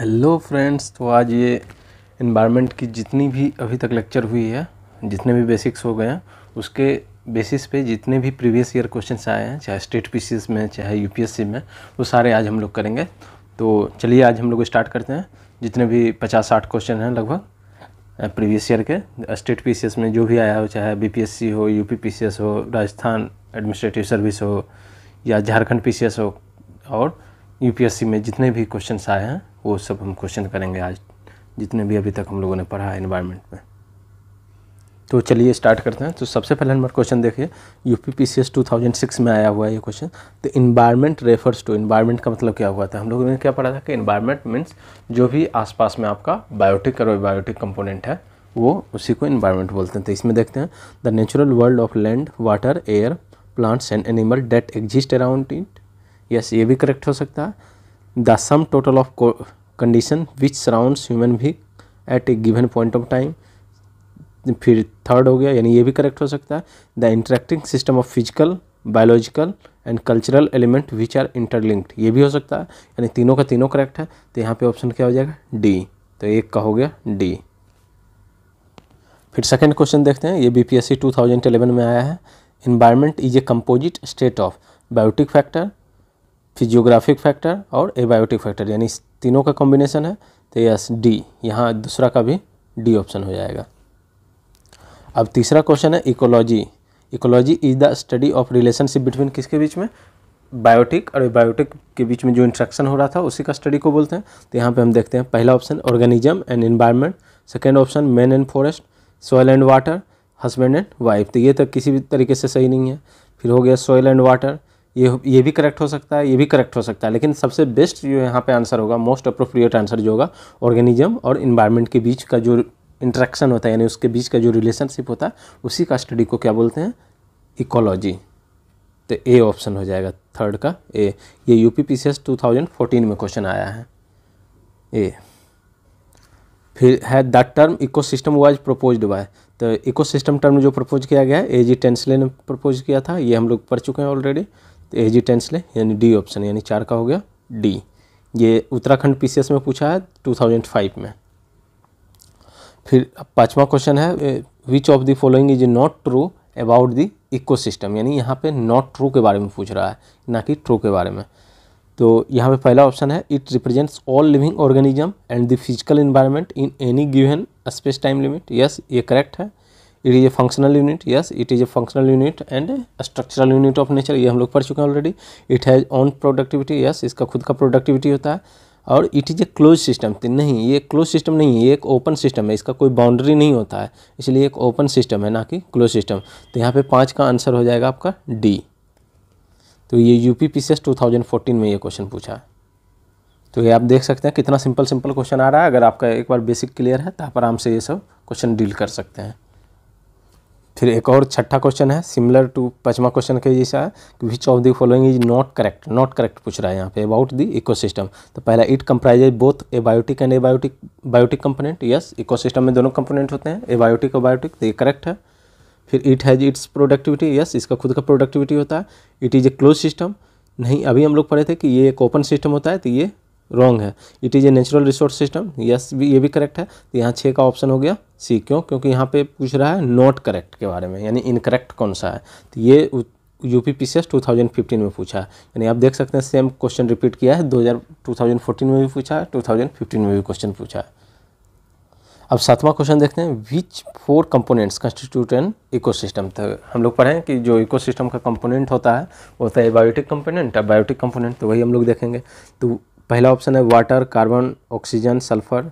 hello friends तो आज ये इन्वायरमेंट की जितनी भी अभी तक लेक्चर हुई है जितने भी बेसिक्स हो गए हैं उसके बेसिस पे जितने भी प्रीवियस ईयर क्वेश्चंस आए हैं चाहे स्टेट पी में चाहे यूपीएससी में वो सारे आज हम लोग करेंगे तो चलिए आज हम लोग स्टार्ट करते हैं जितने भी पचास साठ क्वेश्चन हैं लगभग प्रीवियस ईयर के स्टेट पी में जो भी आया हो चाहे बी हो यू पी हो राजस्थान एडमिनिस्ट्रेटिव सर्विस हो या झारखंड पी हो और यूपीएससी में जितने भी क्वेश्चन आए हैं वो सब हम क्वेश्चन करेंगे आज जितने भी अभी तक हम लोगों ने पढ़ा है इन्वायरमेंट में तो चलिए स्टार्ट करते हैं तो सबसे पहले नंबर क्वेश्चन देखिए U P P C S two thousand six में आया हुआ है ये क्वेश्चन तो इन्वायरमेंट रेफर्स टू इन्वायरमेंट का मतलब क्या हुआ था हम लोगों ने क्या पढ़ा था कि इन्वायरमेंट मीन्स जो भी आसपास में आपका बायोटिक और बायोटिक कंपोनेंट है वो उसी को इन्वायरमेंट बोलते हैं तो इसमें देखते हैं the natural world of land water air plants and animal that exist around it yes ये भी करेक्ट हो सकता है the sum total of condition which surrounds human भी at a given point of time फिर थर्ड हो गया यानी ये भी करेक्ट हो सकता है the interacting system of physical biological and cultural element which are interlinked ये भी हो सकता है यानी तीनों का तीनों करेक्ट है तो यहाँ पे ऑप्शन क्या हो जाएगा डी तो एक का हो गया डी फिर सेकंड क्वेश्चन देखते हैं ये बीपीएससी 2011 में आया है environment is a composite state of biotic factor physiographic factor और एबायोटिक फैक्टर यानी तीनों का कॉम्बिनेशन है तो यस डी यहाँ दूसरा का भी डी ऑप्शन हो जाएगा अब तीसरा क्वेश्चन है ecology ecology is the study of relationship between किसके बीच में बायोटिक और बायोटिक के बीच में जो इंट्रैक्शन हो रहा था उसी का स्टडी को बोलते हैं तो यहाँ पे हम देखते हैं पहला option organism and environment second option man and forest soil and water husband and wife तो ये तक तो किसी भी तरीके से सही नहीं है फिर हो गया सॉयल एंड वाटर ये ये भी करेक्ट हो सकता है ये भी करेक्ट हो सकता है लेकिन सबसे बेस्ट जो यहाँ पे आंसर होगा मोस्ट अप्रोप्रिएट आंसर जो होगा ऑर्गेनिज्म और इन्वायरमेंट के बीच का जो इंट्रैक्शन होता है यानी उसके बीच का जो रिलेशनशिप होता है उसी का स्टडी को क्या बोलते हैं इकोलॉजी तो ए ऑप्शन हो जाएगा थर्ड का ए ये U P P C S two thousand fourteen में क्वेश्चन आया है ए फिर है that term eco ecosystem was propose by तो इको सिस्टम टर्म जो प्रपोज किया गया है ए जी टेंसले ने प्रपोज किया था ये हम लोग पढ़ चुके हैं ऑलरेडी तो ए जी टेंस लें यानी डी ऑप्शन यानी चार का हो गया डी ये उत्तराखंड पी में पूछा है 2005 में फिर पाँचवा क्वेश्चन है which of the following is not true about the ecosystem यानी यहाँ पे नॉट ट्रू के बारे में पूछ रहा है ना कि ट्रू के बारे में तो यहाँ पे पहला ऑप्शन है it represents all living organism and the physical environment in any given space time limit yes ये करेक्ट है it is a functional unit yes it is a functional unit and structural unit of nature ये हम लोग पढ़ चुके हैं already it has own productivity yes इसका खुद का प्रोडक्टिविटी होता है और it is a close system नहीं ये क्लोज सिस्टम नहीं है ये एक ओपन सिस्टम है इसका कोई बाउंड्री नहीं होता है इसलिए एक ओपन सिस्टम है ना कि क्लोज सिस्टम तो यहाँ पे पाँच का आंसर हो जाएगा आपका डी तो ये U P P C S two thousand fourteen में ये क्वेश्चन पूछा है तो ये आप देख सकते हैं कितना सिंपल सिंपल क्वेश्चन आ रहा है अगर आपका एक बार बेसिक क्लियर है तो आप आराम से ये सब क्वेश्चन डील कर सकते हैं फिर एक और छठा क्वेश्चन है सिमिलर टू पचवा क्वेश्चन के जैसा है कि which of the following is not correct not correct पूछ रहा है यहाँ पे अबाउट दी इकोसिस्टम तो पहला it comprise both abiotic and abiotic biotic component yes ecosystem में दोनों कंपोनेंट होते हैं एबायोटिक और बायोटिक तो ये करेक्ट है फिर it has its productivity yes इसका खुद का प्रोडक्टिविटी होता है it is a close system नहीं अभी हम लोग पढ़े थे कि ये एक ओपन सिस्टम होता है तो ये रॉन्ग है it is a natural resource system yes भी ये भी करेक्ट है तो यहाँ छः का ऑप्शन हो गया सी क्यों क्योंकि यहाँ पे पूछ रहा है नॉट करेक्ट के बारे में यानी इनकरेक्ट कौन सा है तो ये U P P C S two thousand fifteen में पूछा है यानी आप देख सकते हैं सेम क्वेश्चन रिपीट किया है दो हज़ार टू थाउजेंड फोर्टीन में भी पूछा है टू थाउजेंड फिफ्टीन में भी क्वेश्चन पूछा है अब सातवां क्वेश्चन देखते हैं which four components constitute an ecosystem तो हम लोग पढ़ें कि जो इकोसिस्टम का कंपोनेंट होता है वो होता है बायोटिक कंपोनेंट अब बायोटिक कंपोनेंट तो वही हम लोग देखेंगे तो पहला ऑप्शन है water carbon oxygen sulphur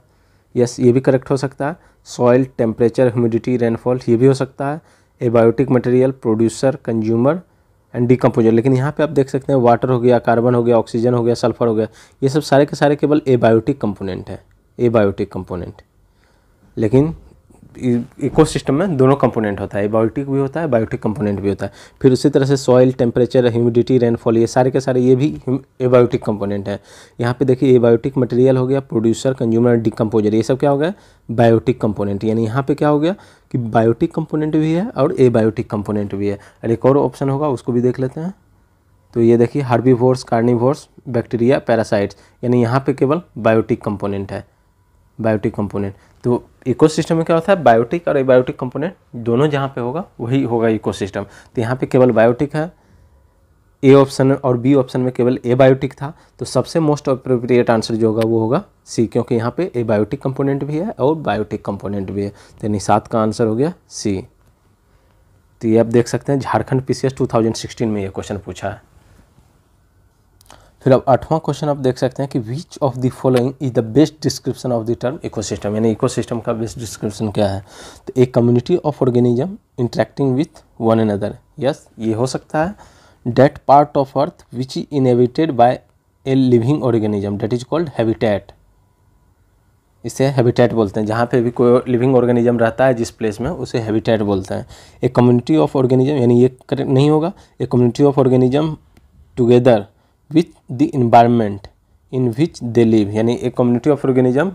yes ये भी करेक्ट हो सकता है सॉइल टेम्परेचर ह्यूमिडिटी रेनफॉल ये भी हो सकता है abiotic material producer consumer and decomposer लेकिन यहाँ पे आप देख सकते हैं वाटर हो गया कार्बन हो गया ऑक्सीजन हो गया सल्फर हो गया ये सब सारे के सारे केवल एबायोटिक कंपोनेंट है एबायोटिक कंपोनेंट लेकिन इकोसिस्टम में दोनों कंपोनेंट होता है बायोटिक भी होता है बायोटिक कंपोनेंट भी होता है फिर उसी तरह से सॉइल टेम्परेचर ह्यूमिडिटी रेनफॉल ये सारे के सारे ये भी एबायोटिक कंपोनेंट है यहाँ पे देखिए एबायोटिक मटेरियल हो गया प्रोड्यूसर कंज्यूमर डिकम्पोजर ये सब क्या हो गया बायोटिक कंपोनेंट यानी यहाँ पे क्या हो गया कि बायोटिक कंपोनेंट भी है और एबायोटिक कंपोनेंट भी है और एक और ऑप्शन होगा उसको भी देख लेते हैं तो ये देखिए हार्बीवोर्स कार्निवोर्स बैक्टीरिया पैरासाइट्स यानी यहाँ पे केवल बायोटिक कंपोनेंट है बायोटिक कंपोनेंट तो इकोसिस्टम में क्या होता है बायोटिक और एबायोटिक कंपोनेंट दोनों जहाँ पे होगा वही होगा इकोसिस्टम तो यहाँ पे केवल बायोटिक है ए ऑप्शन और बी ऑप्शन में केवल ए बायोटिक था तो सबसे मोस्ट अप्रोप्रिएट आंसर जो होगा वो होगा सी क्योंकि यहाँ पे ए बायोटिक कंपोनेंट भी है और बायोटिक कंपोनेंट भी है तो यानी सात का आंसर हो गया सी तो ये आप देख सकते हैं झारखंड पी सी में ये क्वेश्चन पूछा है फिर अब आठवां क्वेश्चन आप देख सकते हैं कि which of the following is the best description of the term ecosystem यानी इकोसिस्टम का बेस्ट डिस्क्रिप्शन क्या है तो a community of organism interacting with one another yes ये हो सकता है that part of earth which is inhabited by a living organism that is called habitat इसे हैबिटेट बोलते हैं जहाँ पे भी कोई लिविंग ऑर्गेनिज्म रहता है जिस प्लेस में उसे हैबिटेट बोलते हैं ए कम्युनिटी ऑफ ऑर्गेनिज्म यानी ये करेक्ट नहीं होगा a community of organism together which the environment in which they live यानी एक कम्युनिटी ऑफ ऑर्गेनिज्म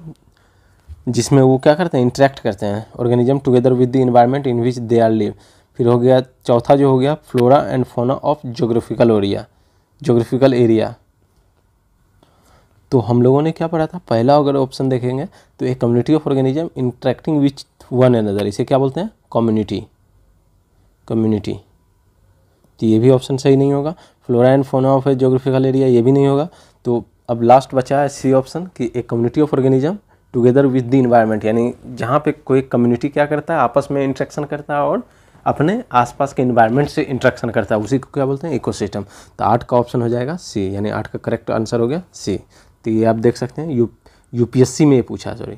जिसमें वो क्या करते हैं इंटरेक्ट करते हैं organism together with the environment in which they are live फिर हो गया चौथा जो हो गया flora and fauna of geographical area geographical area तो हम लोगों ने क्या पढ़ा था पहला अगर ऑप्शन देखेंगे तो a community of organism interacting which one another इसे क्या बोलते हैं कम्युनिटी कम्युनिटी तो ये भी ऑप्शन सही नहीं होगा flora and fauna of a geographical area ये भी नहीं होगा तो अब लास्ट बचा है सी ऑप्शन कि a community of organism together with the environment यानी जहाँ पे कोई कम्युनिटी क्या करता है आपस में इंट्रैक्शन करता है और अपने आसपास के इन्वायरमेंट से इंट्रैक्शन करता है उसी को क्या बोलते हैं इकोसिस्टम तो आठ का ऑप्शन हो जाएगा सी यानी आठ का करेक्ट आंसर हो गया सी तो ये आप देख सकते हैं यू यूपीएससी में ये पूछा सॉरी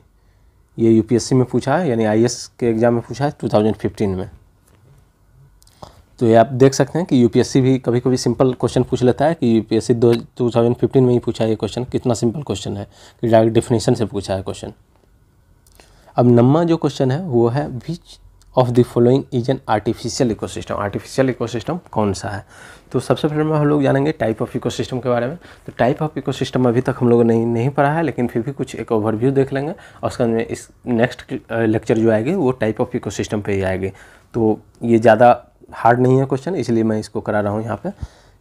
ये यूपीएससी में पूछा है यानी आईएएस के एग्ज़ाम में पूछा है 2015 में तो ये आप देख सकते हैं कि यूपीएससी भी कभी कभी सिंपल क्वेश्चन पूछ लेता है कि यूपीएससी दो टू थाउजेंड में ही पूछा ये क्वेश्चन कितना सिंपल क्वेश्चन है कि डायरेक्ट डिफिनेशन से पूछा है क्वेश्चन अब नम्मा जो क्वेश्चन है वो है which of the following is an artificial ecosystem artificial ecosystem कौन सा है तो सबसे पहले हम लोग जानेंगे टाइप ऑफ इकोसिस्टम के बारे में तो टाइप ऑफ इकोसिस्टम अभी तक हम लोग नहीं नहीं पढ़ा है लेकिन फिर भी कुछ एक ओवरव्यू देख लेंगे और उसके अंदर इस नेक्स्ट लेक्चर जो आएगी वो टाइप ऑफ इकोसिस्टम पे ही आएगी तो ये ज़्यादा हार्ड नहीं है क्वेश्चन इसलिए मैं इसको करा रहा हूँ यहाँ पे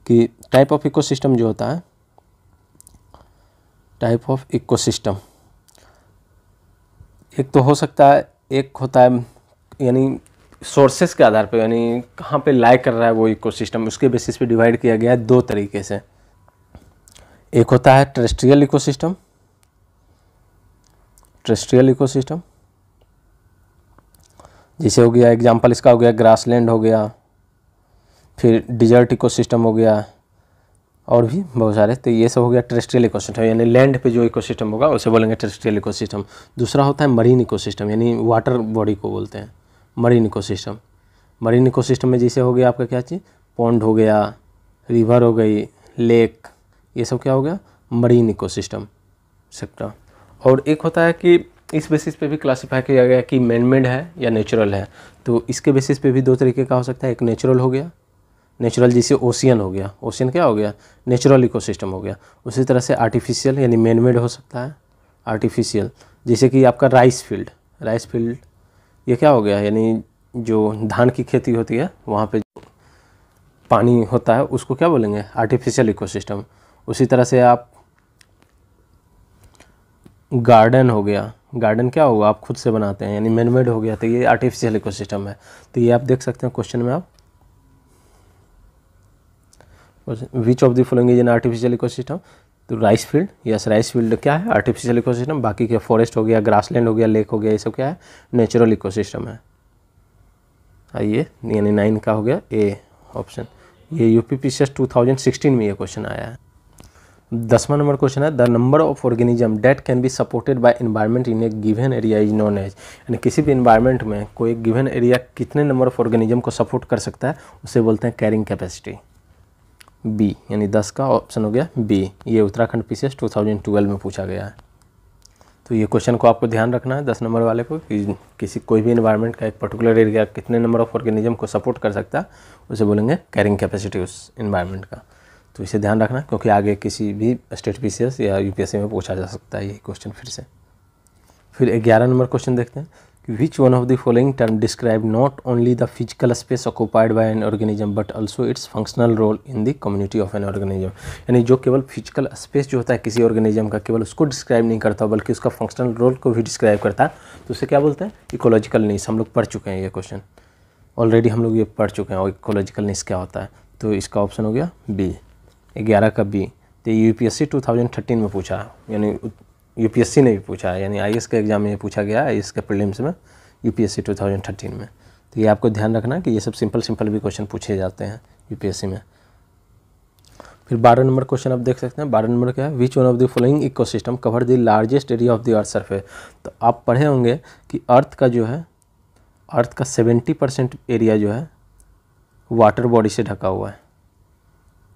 कि टाइप ऑफ इकोसिस्टम जो होता है टाइप ऑफ इकोसिस्टम एक तो हो सकता है एक होता है यानी सोर्सेस के आधार पर यानी कहाँ पे लाइक कर रहा है वो इकोसिस्टम उसके बेसिस पे डिवाइड किया गया है दो तरीके से एक होता है टेरेस्ट्रियल इकोसिस्टम टेरेस्ट्रियल इकोसिस्टम जैसे हो गया एग्जांपल इसका हो गया ग्रासलैंड हो गया फिर डिजर्ट इको हो गया और भी बहुत सारे तो ये सब हो गया टेरेस्ट्रियल इकोसिस्टम यानी लैंड पे जो इको होगा उसे बोलेंगे टेरेस्ट्रियल इकोसिस्टम दूसरा होता है मरीन इको यानी वाटर बॉडी को बोलते हैं मरीन इको मरीन इकोसिस्टम में जैसे हो गया आपका क्या चीज़ पॉन्ड हो गया रिवर हो गई लेक ये सब क्या हो गया मरीन इको सेक्टर और एक होता है कि इस बेसिस पे भी क्लासिफाई किया गया कि मैनमेड है या नेचुरल है तो इसके बेसिस पे भी दो तरीके का हो सकता है एक नेचुरल हो गया नेचुरल जैसे ओशियन हो गया ओशियन क्या हो गया नेचुरल इकोसिस्टम हो गया उसी तरह से आर्टिफिशियल यानी मैन मेड हो सकता है आर्टिफिशियल जैसे कि आपका राइस फील्ड राइस फील्ड ये क्या हो गया यानी जो धान की खेती होती है वहाँ पे पानी होता है उसको क्या बोलेंगे आर्टिफिशियल इकोसिस्टम उसी तरह से आप गार्डन हो गया गार्डन क्या होगा आप खुद से बनाते हैं यानी मैनमेड हो गया तो ये आर्टिफिशियल इकोसिस्टम है तो ये आप देख सकते हैं क्वेश्चन में आप which of the following is an artificial ecosystem तो rice field yes rice field क्या है आर्टिफिशियल इकोसिस्टम बाकी क्या फॉरेस्ट हो गया ग्रासलैंड हो गया लेक हो गया ये सब क्या है नेचुरल इकोसिस्टम है आइए यानी नाइन का हो गया ए ऑप्शन ये यू पी पी में ये क्वेश्चन आया है दसवा नंबर क्वेश्चन है the number of organism that can be supported by environment in a given area is known as यानी किसी भी इन्वायरमेंट में कोई गिवन एरिया कितने नंबर ऑफ ऑर्गेनिज्म को सपोर्ट कर सकता है उसे बोलते हैं कैरिंग कैपेसिटी बी यानी दस का ऑप्शन हो गया बी ये उत्तराखंड पी 2012 में पूछा गया है तो ये क्वेश्चन को आपको ध्यान रखना है दस नंबर वाले को कि किसी कोई भी इन्वायरमेंट का एक पर्टिकुलर एरिया कितने नंबर ऑफ ऑर्गेनिज्म को सपोर्ट कर सकता है उसे बोलेंगे कैरिंग कैपेसिटी उस इन्वायरमेंट का तो इसे ध्यान रखना क्योंकि आगे किसी भी स्टेट पी या यू में पूछा जा सकता है ये क्वेश्चन फिर से फिर ग्यारह नंबर क्वेश्चन देखते हैं which one of the following term describe not only the physical space occupied by an organism but also its functional role in the community of an organism यानी जो केवल फिजिकल स्पेस जो होता है किसी organism का केवल उसको डिस्क्राइब नहीं करता बल्कि उसका फंक्शनल रोल को भी डिस्क्राइब करता तो उसे क्या बोलते हैं इकोलॉजिकल नीस हम लोग पढ़ चुके हैं ये क्वेश्चन ऑलरेडी हम लोग ये पढ़ चुके हैं और इकोलॉजिकल नीस क्या होता है तो इसका ऑप्शन हो गया बी ग्यारह का बी तो U P S C two thousand thirteen में पूछा यानी यूपीएससी ने भी पूछा है यानी आई का एग्ज़ाम में पूछा गया आई एस के प्रिलिम्स में यू पी में तो ये आपको ध्यान रखना कि ये सब सिंपल सिंपल भी क्वेश्चन पूछे जाते हैं यू में फिर बारह नंबर क्वेश्चन आप देख सकते हैं बारह नंबर क्या है which one of the following ecosystem cover the largest area of the earth surface तो आप पढ़े होंगे कि अर्थ का जो है अर्थ का सेवेंटी परसेंट एरिया जो है वाटर बॉडी से ढका हुआ है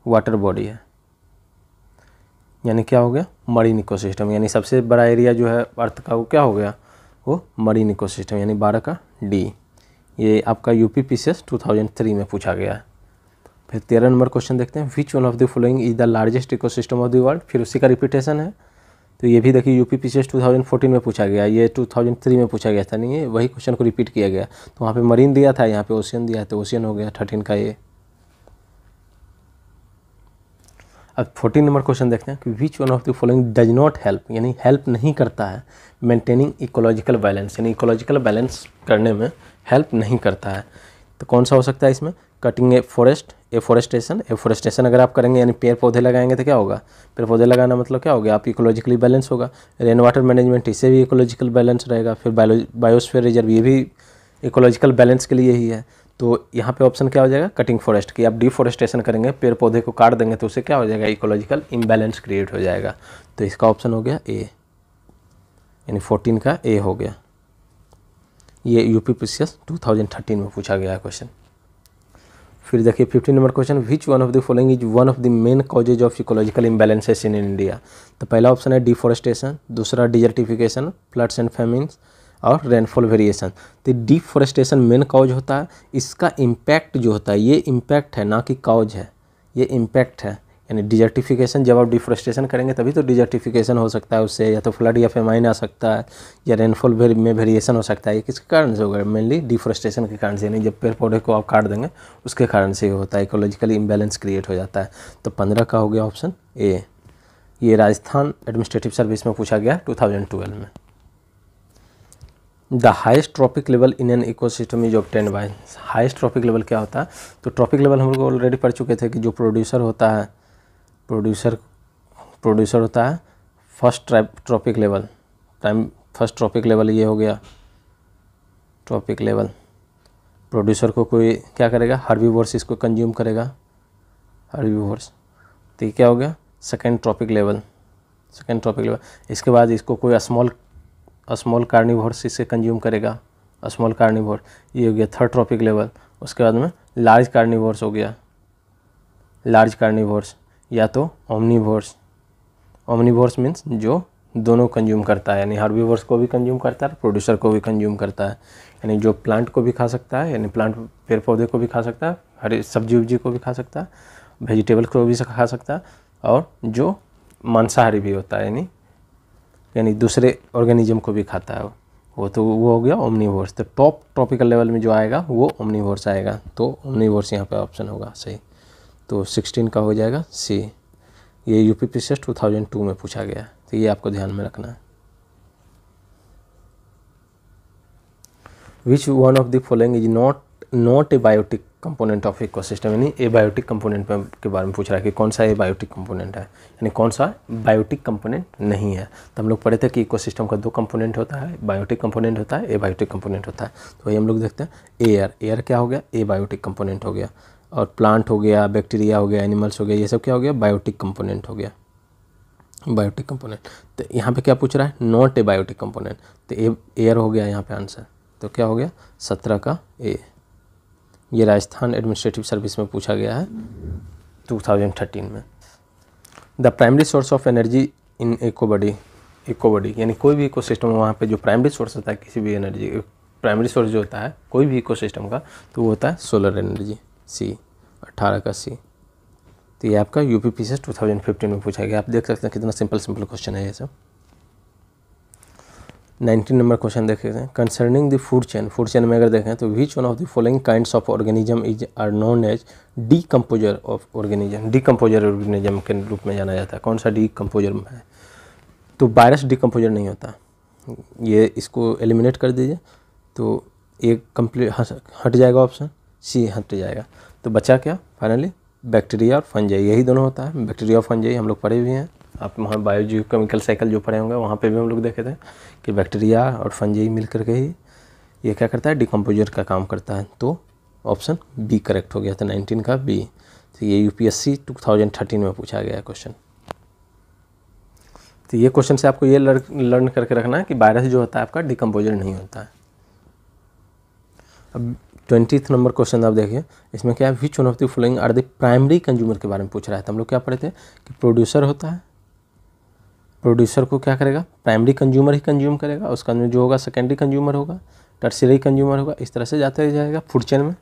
वाटर बॉडी है यानी क्या हो गया मरीन इकोसिस्टम यानी सबसे बड़ा एरिया जो है अर्थ का वो क्या हो गया वो मरीन इकोसिस्टम यानी बारह का डी ये आपका U P P C S two thousand three में पूछा गया है फिर तेरह नंबर क्वेश्चन देखते हैं which one of the following is the largest system of the world फिर उसी का रिपीटेशन है तो ये भी देखिए U P P C S two thousand fourteen में पूछा गया ये टू थाउजेंड थ्री में पूछा गया था नहीं ये वही क्वेश्चन को रिपीट किया गया तो वहाँ पे मरीन दिया था यहाँ पे ओशियन दिया था तो ओशियन हो गया थर्टीन का ये अब फोर्टीन नंबर क्वेश्चन देखते हैं कि which one of the following does not help यानी हेल्प नहीं करता है मेंटेनिंग इकोलॉजिकल बैलेंस यानी इकोलॉजिकल बैलेंस करने में हेल्प नहीं करता है तो कौन सा हो सकता है इसमें cutting a forest afforestation afforestation अगर आप करेंगे यानी पेड़ पौधे लगाएंगे तो क्या होगा पेड़ पौधे लगाना मतलब क्या हो गया आप इकोलॉजिकली बैलेंस होगा रेन वाटर मैनेजमेंट इसे भी इकोलॉजिकल बैलेंस रहेगा फिर बायोस्फेयर रिजर्व ये भी इकोलॉजिकल बैलेंस के लिए ही है तो यहाँ पे ऑप्शन क्या हो जाएगा कटिंग फॉरेस्ट की आप डिफॉरेस्टेशन करेंगे पेड़ पौधे को काट देंगे तो उससे क्या हो जाएगा इकोलॉजिकल इम्बैलेंस क्रिएट हो जाएगा तो इसका ऑप्शन हो गया ए यानी फोर्टीन का ए हो गया ये U P P two thousand thirteen में पूछा गया क्वेश्चन फिर देखिए fifteen number question which one of the following is one of the main causes of ecological imbalances in India तो पहला ऑप्शन है डिफॉरेस्टेशन दूसरा डिजर्टिफिकेशन फ्लड्स एंड फेमिन्स और रेनफॉल वेरिएशन तो डिफॉरेस्टेशन मेन काउज होता है इसका इम्पैक्ट जो होता है ये इम्पैक्ट है ना कि काउज है ये इम्पैक्ट है यानी डिजर्टिफिकेशन जब आप डिफॉरेस्टेशन करेंगे तभी तो डिजर्टिफिकेशन हो सकता है उससे या तो फ्लड या फेमाइन आ सकता है या रेनफॉल में वेरिएशन हो सकता है ये किसके कारण से होगा मेनली डिफॉरेस्टेशन के कारण से यानी जब पेड़ पौधे को आप काट देंगे उसके कारण से ये होता है इकोलॉजिकली इम्बेलेंस क्रिएट हो जाता है तो पंद्रह का हो गया ऑप्शन ए ये राजस्थान एडमिनिस्ट्रेटिव सर्विस में पूछा गया टू में the highest trophic level in an ecosystem is obtained by highest trophic level क्या होता है तो ट्रॉपिक लेवल हम लोग ऑलरेडी पढ़ चुके थे कि जो प्रोड्यूसर होता है प्रोड्यूसर प्रोड्यूसर होता है first trophic trophic level time first trophic level ये हो गया ट्रॉपिक लेवल प्रोड्यूसर को कोई क्या करेगा हर हर्बीवर्स इसको कंज्यूम करेगा हर हर्बीवर्स तो ये क्या हो गया second trophic level second trophic level इसके बाद इसको कोई स्मॉल स्मॉल कार्निवर्स इसे कंज्यूम करेगा स्मॉल कार्निवोर ये हो गया थर्ड ट्रॉपिक लेवल उसके बाद में लार्ज कार्निवर्स हो गया लार्ज कार्निवर्स या तो ओमनीवर्स ओमनीवर्स मीन्स जो दोनों कंज्यूम करता है यानी हार्बीवर्स को भी कंज्यूम करता है प्रोड्यूसर को भी कंज्यूम करता है यानी जो प्लांट को भी खा सकता है यानी प्लांट पेड़ पौधे को भी खा सकता है हरी सब्जी उब्जी को भी खा सकता है वेजिटेबल को भी खा सकता है और जो मांसाहारी भी होता है यानी यानी दूसरे ऑर्गेनिज्म को भी खाता है वो वो तो वो हो गया ओमनीवोर्स तो टॉप ट्रॉपिकल लेवल में जो आएगा वो ओमनीवर्स आएगा तो ओमनीवोर्स यहाँ पे ऑप्शन होगा सही तो सिक्सटीन का हो जाएगा सी ये यू पी से टू थाउजेंड टू में पूछा गया तो ये आपको ध्यान में रखना है which one of the following is not not a biotic component of ecosystem यानी एबायोटिक कंपोनेंट के बारे में पूछ रहा है कि कौन सा एबायोटिक कंपोनेंट है यानी कौन सा बायोटिक कंपोनेंट नहीं है तो हम लोग पढ़े थे कि इकोसिस्टम का दो कंपोनेंट होता है बायोटिक कंपोनेंट होता है एबायोटिक कंपोनेंट होता है तो वही हम लोग देखते हैं एयर एयर क्या हो गया ए बायोटिक कंपोनेंट हो गया और प्लांट हो गया बैक्टीरिया हो गया एनिमल्स हो गया ये सब क्या हो गया बायोटिक कंपोनेंट हो गया बायोटिक कंपोनेंट तो यहाँ पे क्या पूछ रहा है नॉट तो ए बायोटिक कंपोनेंट तो एयर हो गया यहाँ पे आंसर तो क्या हो गया सत्रह का ए ये राजस्थान एडमिनिस्ट्रेटिव सर्विस में पूछा गया है 2013 में the primary source of energy in eco body body यानी कोई भी इको सिस्टम वहाँ पर जो प्राइमरी सोर्स होता है किसी भी एनर्जी प्राइमरी सोर्स जो होता है कोई भी इको सिस्टम का तो वो होता है सोलर एनर्जी सी अट्ठारह का सी तो ये आपका यू पी पी से टू थाउजेंड फिफ्टीन में पूछा गया आप देख सकते हैं कितना सिंपल सिंपल क्वेश्चन है ये सब नाइनटीन नंबर क्वेश्चन देखते हैं concerning the food chain food chain में अगर देखें तो which one of the following kinds of organism is are known as decomposer of organism decomposer organism के रूप में जाना जाता है कौन सा डीकम्पोजर कम्पोजर है तो वायरस डिकम्पोजर नहीं होता ये इसको एलिमिनेट कर दीजिए तो एक कम्प्लीट हट जाएगा ऑप्शन सी हट जाएगा तो बचा क्या फाइनली बैक्टीरिया और फंजाई यही दोनों होता है बैक्टीरिया और फंजाई हम लोग पढ़े हुए हैं आप वहाँ बायोजियो केमिकल साइकिल जो पढ़े होंगे वहाँ पे भी हम लोग देखे थे कि बैक्टीरिया और फंजी मिल करके ही ये क्या करता है डिकम्पोजर का काम करता है तो ऑप्शन बी करेक्ट हो गया था नाइनटीन का बी तो ये यूपीएससी 2013 में पूछा गया क्वेश्चन तो ये क्वेश्चन से आपको ये लर्न करके रखना है कि वायरस जो होता है आपका डिकम्पोजर नहीं होता है अब ट्वेंटी नंबर क्वेश्चन आप देखिए इसमें क्या है which one of the following are the primary consumer के बारे में पूछ रहा है तो हम लोग क्या पढ़े थे कि प्रोड्यूसर होता है प्रोड्यूसर को क्या करेगा प्राइमरी कंज्यूमर ही कंज्यूम करेगा उसका जो होगा सेकेंडरी कंज्यूमर होगा टर्सरी कंज्यूमर होगा इस तरह से जाते जाएगा फूड चेन में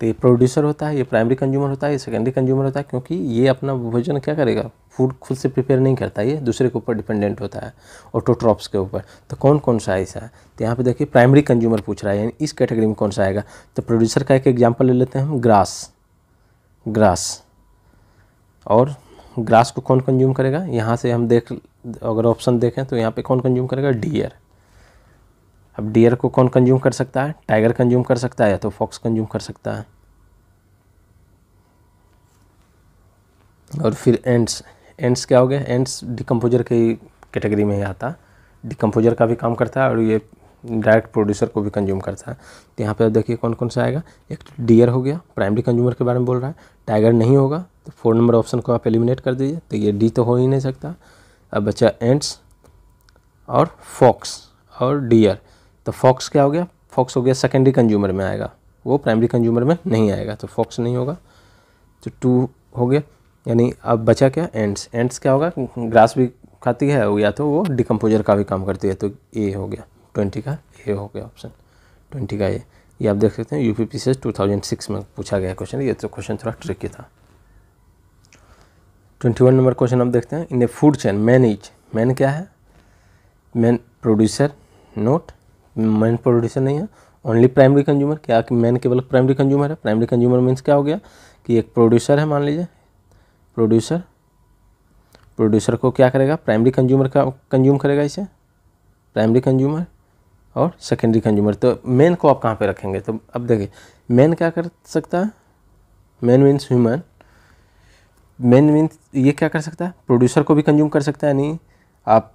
तो ये प्रोड्यूसर होता है ये प्राइमरी कंज्यूमर होता है ये सेकेंडरी कंज्यूमर होता है क्योंकि ये अपना भोजन क्या करेगा फूड खुद से प्रिपेयर नहीं करता ये दूसरे के ऊपर डिपेंडेंट होता है ऑटोट्रॉप्स के ऊपर तो कौन कौन सा ऐसा है तो यहाँ पे देखिए प्राइमरी कंज्यूमर पूछ रहा है यानी इस कैटेगरी में कौन सा आएगा तो प्रोड्यूसर का एक एग्जाम्पल ले लेते हैं हम ग्रास ग्रास और ग्रास को कौन कंज्यूम करेगा यहाँ से हम देख अगर ऑप्शन देखें तो यहाँ पे कौन कंज्यूम करेगा डियर अब डियर को कौन कंज्यूम कर सकता है टाइगर कंज्यूम कर सकता है या तो फॉक्स कंज्यूम कर सकता है और फिर एंड्स एंड्स क्या हो गया एंड्स डिकम्पोजर की कैटेगरी में ही आता डिकम्पोजर का भी काम करता है और ये डायरेक्ट प्रोड्यूसर को भी कंज्यूम करता है तो यहाँ पे देखिए कौन कौन सा आएगा एक डियर तो हो गया प्राइमरी कंज्यूमर के बारे में बोल रहा है टाइगर नहीं होगा तो फोर नंबर ऑप्शन को आप एलिमिनेट कर दीजिए तो ये डी तो हो ही नहीं सकता अब बचा एंट्स और फॉक्स और डियर तो फॉक्स क्या हो गया फॉक्स हो गया सेकेंडरी कंज्यूमर में आएगा वो प्राइमरी कंज्यूमर में नहीं आएगा तो फॉक्स नहीं होगा तो टू हो गया यानी अब बचा क्या एंड्स एंड्स क्या होगा ग्रास भी खाती है या तो वो डिकम्पोजर का भी काम करती है तो ए हो गया ट्वेंटी का ए हो गया ऑप्शन ट्वेंटी का ए ये आप देख सकते हैं यू पी पी से टू थाउजेंड सिक्स में पूछा गया क्वेश्चन ये तो क्वेश्चन थोड़ा ट्रिकी था ट्वेंटी वन नंबर क्वेश्चन आप देखते हैं in the food chain man is man क्या है man producer not man producer नहीं है ओनली प्राइमरी कंज्यूमर क्या कि मैन केवल प्राइमरी कंज्यूमर है प्राइमरी कंज्यूमर मीन्स क्या हो गया कि एक प्रोड्यूसर है मान लीजिए प्रोड्यूसर प्रोड्यूसर को क्या करेगा प्राइमरी कंज्यूमर का कंज्यूम करेगा इसे प्राइमरी कंज्यूमर और सेकेंडरी कंज्यूमर तो मेन को आप कहाँ पे रखेंगे तो अब देखिए मेन क्या कर सकता है man means human man mean ये क्या कर सकता है प्रोड्यूसर को भी कंज्यूम कर सकता है यानी आप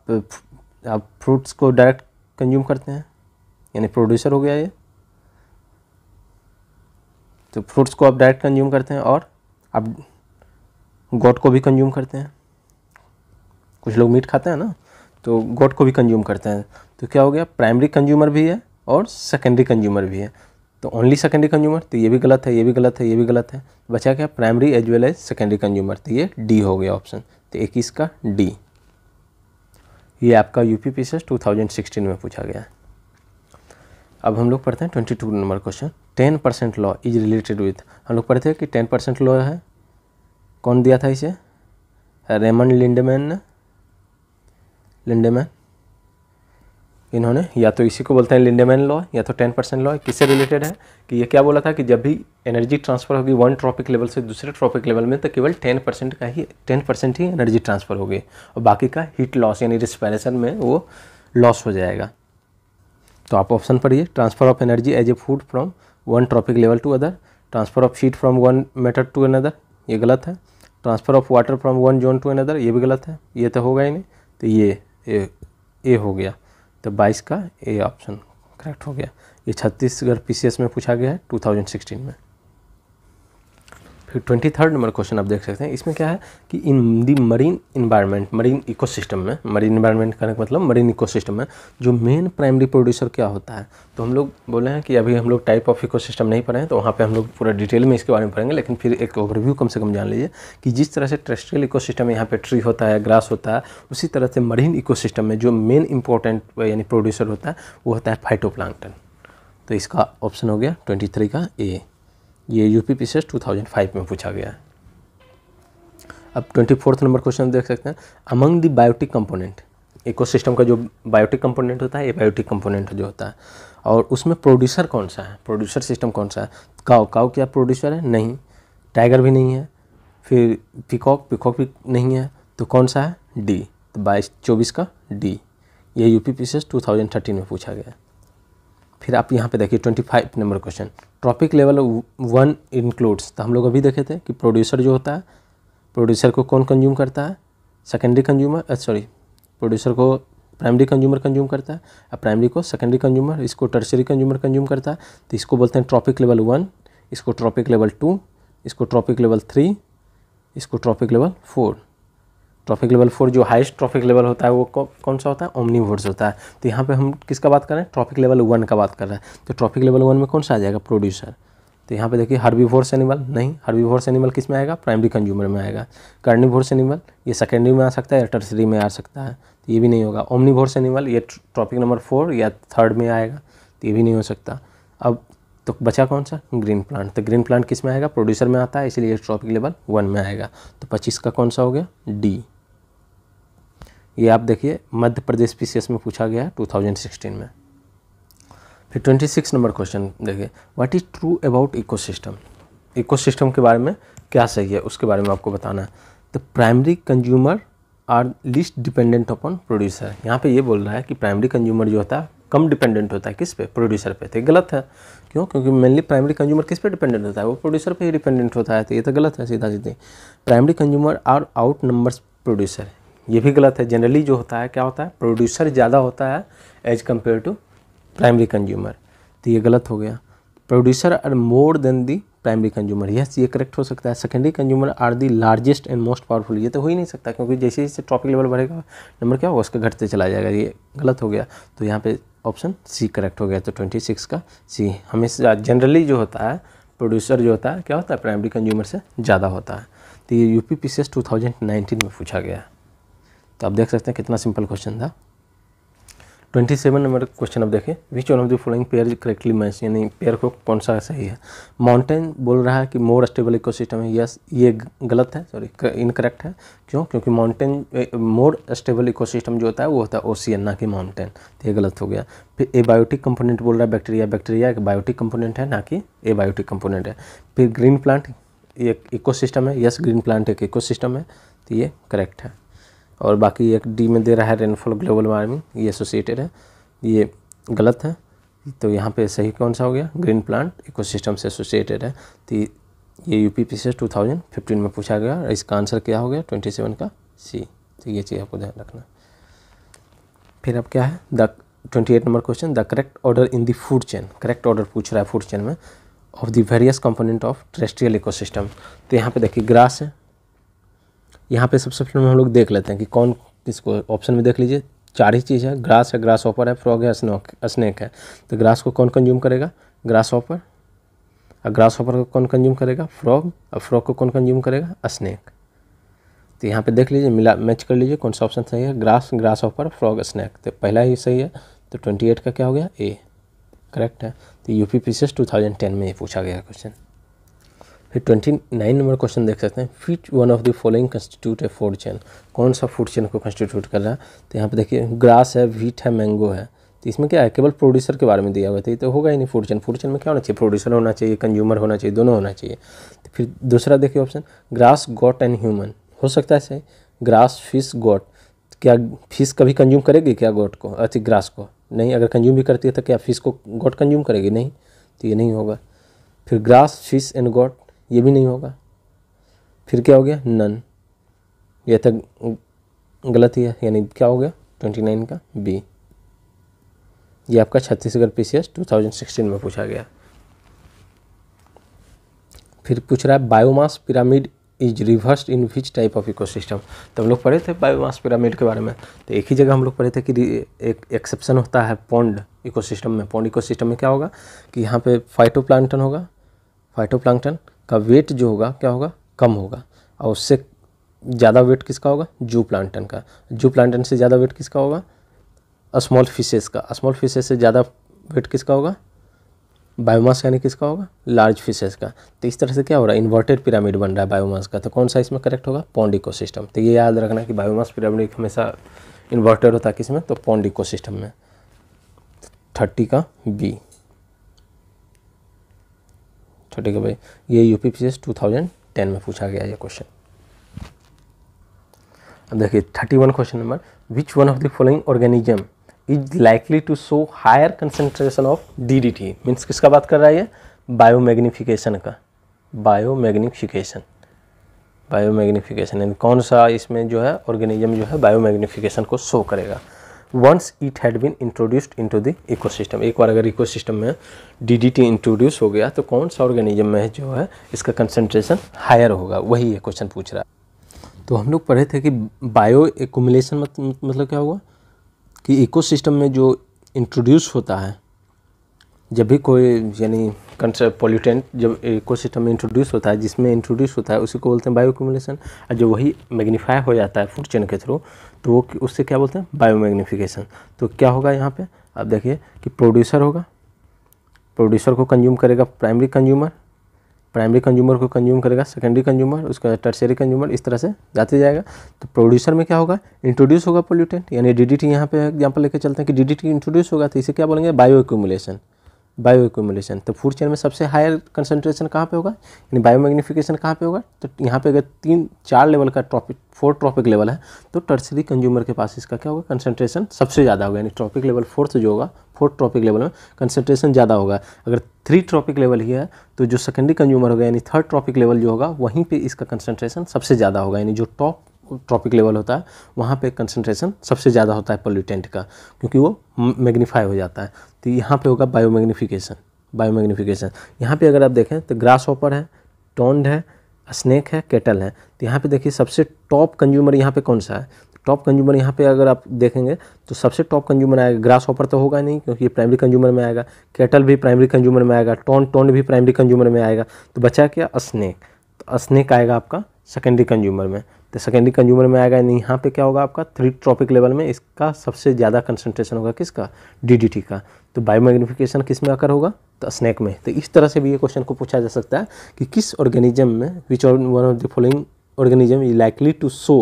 आप फ्रूट्स को डायरेक्ट कंज्यूम करते हैं यानी प्रोड्यूसर हो गया ये तो फ्रूट्स को आप डायरेक्ट कंज्यूम करते हैं और आप गोट को भी कंज्यूम करते हैं कुछ लोग मीट खाते हैं ना तो गोट को भी कंज्यूम करते हैं तो क्या हो गया प्राइमरी कंज्यूमर भी है और सेकेंडरी कंज्यूमर भी है तो ओनली सेकेंडरी कंज्यूमर तो ये भी गलत है ये भी गलत है ये भी गलत है बचा क्या primary as well as secondary consumer तो ये डी हो गया ऑप्शन तो इक्कीस का डी ये आपका U P two thousand sixteen में पूछा गया है अब हम लोग पढ़ते हैं twenty two number question ten percent law is related with हम लोग पढ़ते हैं कि टेन परसेंट लॉ है कौन दिया था इसे रेमंड लिंडमैन ने लिंडमैन इन्होंने या तो इसी को बोलते हैं लिंडेमैन लॉ या तो टेन परसेंट लॉ किससे रिलेटेड है कि ये क्या बोला था कि जब भी एनर्जी ट्रांसफर होगी वन ट्रॉपिक लेवल से दूसरे ट्रॉपिक लेवल में तो केवल टेन परसेंट का ही टेन परसेंट ही एनर्जी ट्रांसफर होगी और बाकी का हीट लॉस यानी रिस्पायरेशन में वो लॉस हो जाएगा तो आप ऑप्शन पढ़िए transfer of energy as a food from one trophic level to other transfer of heat from one matter to another ये गलत है transfer of water from one zone to another ये भी गलत है ये तो होगा ही नहीं तो ये ए, ए हो गया तो 22 का ए ऑप्शन करेक्ट हो गया ये छत्तीसगढ़ पीसीएस में पूछा गया है 2016 में फिर ट्वेंटी थर्ड नंबर क्वेश्चन आप देख सकते हैं इसमें क्या है कि in the marine environment marine ecosystem में मरीन इन्वायरमेंट का मतलब मरीन इकोसिस्टम में जो मेन प्राइमरी प्रोड्यूसर क्या होता है तो हम लोग बोले हैं कि अभी हम लोग टाइप ऑफ इकोसिस्टम नहीं पढ़े हैं तो वहाँ पर हम लोग पूरा डिटेल में इसके बारे में पढ़ेंगे लेकिन फिर एक ओवरव्यू कम से कम जान लीजिए कि जिस तरह से टेरेस्ट्रियल इकोसिस्टम यहाँ पर ट्री होता है ग्रास होता है उसी तरह से मरीन इको में जो मेन इंपॉर्टेंट यानी प्रोड्यूसर होता है वो होता है फाइटो तो इसका ऑप्शन हो गया ट्वेंटी थ्री का ए ये यू पी 2005 में पूछा गया है अब ट्वेंटी फोर्थ नंबर क्वेश्चन देख सकते हैं among the biotic component ecosystem का जो बायोटिक कंपोनेंट होता है ये बायोटिक कंपोनेंट जो होता है और उसमें प्रोड्यूसर कौन सा है प्रोड्यूसर सिस्टम कौन सा है काओ काओ क्या प्रोड्यूसर है नहीं टाइगर भी नहीं है फिर पिकॉक पिकॉक भी नहीं है तो कौन सा है डी तो बाईस चौबीस का डी ये U P P two thousand thirteen में पूछा गया फिर आप यहाँ पर देखिए twenty five number question trophic level one includes तो हम लोग अभी देखे थे कि प्रोड्यूसर जो होता है प्रोड्यूसर को कौन कंज्यूम करता है सेकेंडरी कंज्यूमर सॉरी प्रोड्यूसर को प्राइमरी कंज्यूमर कंज्यूम करता है और प्राइमरी को सेकेंडरी कंज्यूमर इसको टर्सरी कंज्यूमर कंज्यूम करता है तो इसको बोलते हैं ट्रॉपिक लेवल वन इसको ट्रॉपिक लेवल टू इसको ट्रॉपिक लेवल थ्री इसको trophic level four trophic level four जो हाइस्ट ट्रॉफिक लेवल होता है वो कौन सा होता है ओमनी होता है तो यहाँ पे हम किसका बात कर रहे हैं ट्रॉफिक लेवल वन का बात कर रहे हैं तो ट्रॉफिक लेवल वन में कौन सा आ जाएगा प्रोड्यूसर तो यहाँ पे देखिए हर्बीवोर्स एनिमल नहीं हर्बीवोर्स एनिमल किस में आएगा प्राइमरी कंज्यूमर में आएगा कार्निवोर्स एनिमल ये सेकेंडरी में आ सकता है या टर्सरी में आ सकता है तो ये भी नहीं होगा ओमनीवोर्स एनिमल ये ट्रॉपिक नंबर फोर या थर्ड में आएगा तो ये भी नहीं हो सकता अब तो बचा कौन सा ग्रीन प्लांट तो ग्रीन प्लांट किस में आएगा प्रोड्यूसर में आता है इसीलिए ट्रॉपिक लेवल वन में आएगा तो पच्चीस का कौन सा हो गया डी ये आप देखिए मध्य प्रदेश पी में पूछा गया है टू में फिर 26 नंबर क्वेश्चन देखिए what is true about ecosystem ecosystem के बारे में क्या सही है उसके बारे में आपको बताना है the primary consumer are least dependent upon producer यहाँ पे ये बोल रहा है कि प्राइमरी कंज्यूमर जो होता है कम डिपेंडेंट होता है किस पे प्रोड्यूसर पे तो गलत है क्यों क्योंकि मेनली प्राइमरी कंज्यूमर किस पे डिपेंडेंट होता है वो प्रोड्यूसर पे ही डिपेंडेंट होता है तो ये तो गलत है सीधा सीधे primary consumer are outnumbers producer ये भी गलत है जनरली जो होता है क्या होता है प्रोड्यूसर ज़्यादा होता है as compare to primary consumer तो ये गलत हो गया producer are more than the primary consumer yes ये करेक्ट हो सकता है secondary consumer are the largest and most powerful ये तो हो ही नहीं सकता क्योंकि जैसे जैसे टॉपिक लेवल बढ़ेगा नंबर क्या होगा उसका घटते चला जाएगा ये गलत हो गया तो यहाँ पे ऑप्शन सी करेक्ट हो गया तो ट्वेंटी सिक्स का सी हमेशा जनरली जो होता है प्रोड्यूसर जो होता है क्या होता है प्राइमरी कंज्यूमर से ज़्यादा होता है तो ये U P P C S two thousand में पूछा गया है तो आप देख सकते हैं कितना सिंपल क्वेश्चन था ट्वेंटी सेवन नंबर क्वेश्चन अब देखें which one of the following pair correctly match यानी पेयर को कौन सा सही है माउंटेन बोल रहा है कि मोर स्टेबल इको सिस्टम है यस ये गलत है सॉरी इनकरेक्ट है क्यों क्योंकि mountain more stable eco system जो होता है वो होता है ओसियन ना कि माउंटेन तो ये गलत हो गया फिर ए बायोटिक कंपोनेंट बोल रहा है बैक्टीरिया बैक्टीरिया एक बायोटिक कंपोनेंट है ना कि ए बायोटिक कंपोनेंट है फिर ग्रीन प्लांट ये इको है यस ग्रीन प्लांट एक इको है तो ये करेक्ट है और बाकी एक डी में दे रहा है रेनफॉल ग्लोबल वार्मिंग ये एसोसिएटेड है ये गलत है तो यहाँ पे सही कौन सा हो गया ग्रीन प्लांट इकोसिस्टम से एसोसिएटेड है तो ये यू पी से टू थाउजेंड फिफ्टीन में पूछा गया और इसका आंसर क्या हो गया ट्वेंटी सेवन का सी तो ये चीज़ आपको ध्यान रखना फिर अब क्या है the twenty eight number question the correct order in the food chain correct order पूछ रहा है फूड चेन में of the various component of terrestrial ecosystem तो यहाँ पे देखिए ग्रास है यहाँ पे सबसे पहले हम लोग देख लेते हैं कि कौन किसको ऑप्शन में देख लीजिए चार ही चीज़ है ग्रास है ग्रास ऑपर है फ्रॉग है स्नोक स्नैक है तो ग्रास को कौन कंज्यूम करेगा ग्रास ऑपर और ग्रास ऑपर को कौन कंज्यूम करेगा फ्रॉग और फ्रॉग को कौन कंज्यूम करेगा स्नैक तो यहाँ पे देख लीजिए मिला मैच कर लीजिए कौन सा ऑप्शन सही है grass grasshopper frog snake तो पहला ही सही है तो ट्वेंटी एट का क्या हो गया ए करेक्ट है तो U P P two thousand ten में ये पूछा गया क्वेश्चन फिर ट्वेंटी नाइन नंबर क्वेश्चन देख सकते हैं which one of the following constitute है फूड चेन कौन सा फूड चेन को कंस्टिट्यूट कर रहा है तो यहाँ पे देखिए ग्रास है व्हीट है मैंगो है तो इसमें क्या है केवल प्रोड्यूसर के बारे में दिया हुआ था तो, तो होगा ही नहीं फूड चेन फूड चेन में क्या होना चाहिए प्रोड्यूसर होना चाहिए कंज्यूमर होना चाहिए दोनों होना चाहिए तो फिर दूसरा देखिए option grass goat and human हो सकता है सही ग्रास फिश गॉट क्या फिश कभी कंज्यूम करेगी क्या गोट को अच्छी ग्रास को नहीं अगर कंज्यूम भी करती है तो क्या फिश को गोट कंज्यूम करेगी नहीं तो ये नहीं होगा फिर ग्रास फिश एंड गोट ये भी नहीं होगा फिर क्या हो गया नन यह तक गलत ही है यानी क्या हो गया ट्वेंटी नाइन का बी ये आपका Chhattisgarh P C S two thousand sixteen में पूछा गया फिर पूछ रहा है biomass pyramid is reverse in which type of eco system तो हम लोग पढ़े थे बायोमास पिरामिड के बारे में तो एक ही जगह हम लोग पढ़े थे कि एक एक्सेप्शन होता है पौंड इकोसिस्टम में पौंड इकोसिस्टम में क्या होगा कि यहाँ पे फाइटोप्लांटन होगा फाइटोप्लांटन का वेट जो होगा क्या होगा कम होगा और उससे ज़्यादा वेट किसका होगा जू प्लांटन का जू प्लांटन से ज़्यादा वेट किसका होगा स्मॉल फिशेस का स्मॉल फिशेस से ज़्यादा वेट किसका होगा बायोमास यानी किसका होगा लार्ज फिशेस का तो इस तरह से क्या हो रहा है इन्वर्टेड पिरामिड बन रहा है बायोमास का तो कौन सा इसमें करेक्ट होगा पॉन्ड इको तो ये याद रखना कि बायोमास पिरामिड हमेशा इन्वर्टेड होता है किसमें तो पॉन्ड इको में थर्टी का बी तो ठीक है भाई ये यू पी पी में पूछा गया ये क्वेश्चन अब देखिए thirty one question number which one of the following organism is likely to show higher concentration of D D T means किसका बात कर रहा है ये बायो बायोमैग्निफिकेशन का बायो बायो बायोमैग्निफिकेशन यानी कौन सा इसमें जो है ऑर्गेनिज्म जो है बायो बायोमैग्निफिकेशन को शो करेगा once it had been introduced into the ecosystem एक बार अगर इकोसिस्टम में डीडीटी इंट्रोड्यूस हो गया तो कौन सा ऑर्गेनिज्म में जो है इसका कंसनट्रेशन हायर होगा वही ये क्वेश्चन पूछ रहा है तो हम लोग पढ़े थे कि बायो एकुमुलेशन मतलब क्या हुआ कि इकोसिस्टम में जो इंट्रोड्यूस होता है जब भी कोई यानी कंसेप्ट पोल्यूटेंट जब इकोसिस्टम में इंट्रोड्यूस होता है जिसमें इंट्रोड्यूस होता है उसी को बोलते हैं बायो एक्यूमुलेशन और जब वही मैग्नीफाई हो जाता है फूड चेन के थ्रू तो वो उससे क्या बोलते हैं बायो मैग्नीफिकेशन तो क्या होगा यहाँ पे अब देखिए कि प्रोड्यूसर होगा प्रोड्यूसर को कंज्यूम करेगा प्राइमरी कंज्यूमर प्राइमरी कंज्यूमर को कंज्यूम करेगा सेकेंडरी कंज्यूमर उसके बाद टर्सरी कंज्यूमर इस तरह से जाते जाएगा तो प्रोड्यूसर में क्या होगा इंट्रोड्यूस होगा पोल्यूटेंट यानी डी डी टी यहाँ पर एग्जाम्पल लेके चलते हैं कि डी डी टी इंट्रोड्यूस होगा तो इसे क्या बोलेंगे बायो एक्यूमुलेशन बायो एक्यूमुलेशन तो फूड चेन में सबसे हायर कंसनट्रेशन कहाँ पे होगा यानी बायो कहाँ पे होगा तो यहाँ पे अगर तीन चार लेवल का ट्रॉपिक फोर्थ ट्रॉपिक लेवल है तो टर्सरी कंज्यूमर के पास इसका क्या होगा कंसनट्रेशन सबसे ज़्यादा होगा यानी ट्रॉपिक लेवल फोर्थ जो होगा फोर्थ ट्रॉपिक लेवल में कंसनट्रेशन ज़्यादा होगा अगर थ्री ट्रॉपिक लेवल ही है तो जो सेकेंडरी कंज्यूमर होगा यानी थर्ड ट्रॉपिक लेवल जो होगा वहीं पर इसका कंसनट्रेशन सबसे ज़्यादा होगा यानी जो टॉप ट्रॉपिक लेवल होता है वहाँ पे कंसनट्रेशन सबसे ज़्यादा होता है पोल्यूटेंट का क्योंकि वो मैग्नीफाई हो जाता है तो यहाँ पे होगा बायोमैग्नीफिकेशन बायोमैग्नीफिकेशन यहाँ पे अगर आप देखें तो ग्रास ऑपर है टोंड है स्नैक है केटल है तो यहाँ पे देखिए सबसे टॉप कंज्यूमर यहाँ पे कौन सा है टॉप कंज्यूमर यहाँ पे अगर आप देखेंगे तो सबसे टॉप कंज्यूमर आएगा ग्रास ऑपर तो होगा नहीं क्योंकि ये प्राइमरी कंज्यूमर में आएगा केटल भी प्राइमरी कंज्यूमर में आएगा टोन टोन भी प्राइमरी कंज्यूमर में आएगा तो बचा क्या स्नैक तो स्नैक आएगा आपका सेकेंडरी कंज्यूमर में तो सेकेंडरी कंज्यूमर में आएगा यानी यहाँ पे क्या होगा आपका थ्री ट्रॉपिक लेवल में इसका सबसे ज़्यादा कंसनट्रेशन होगा किसका डीडीटी का तो बायोमैग्निफिकेशन किस में आकर होगा तो स्नैक में तो इस तरह से भी ये क्वेश्चन को पूछा जा सकता है कि किस ऑर्गेनिज्म में विच और one of the following organism is likely to show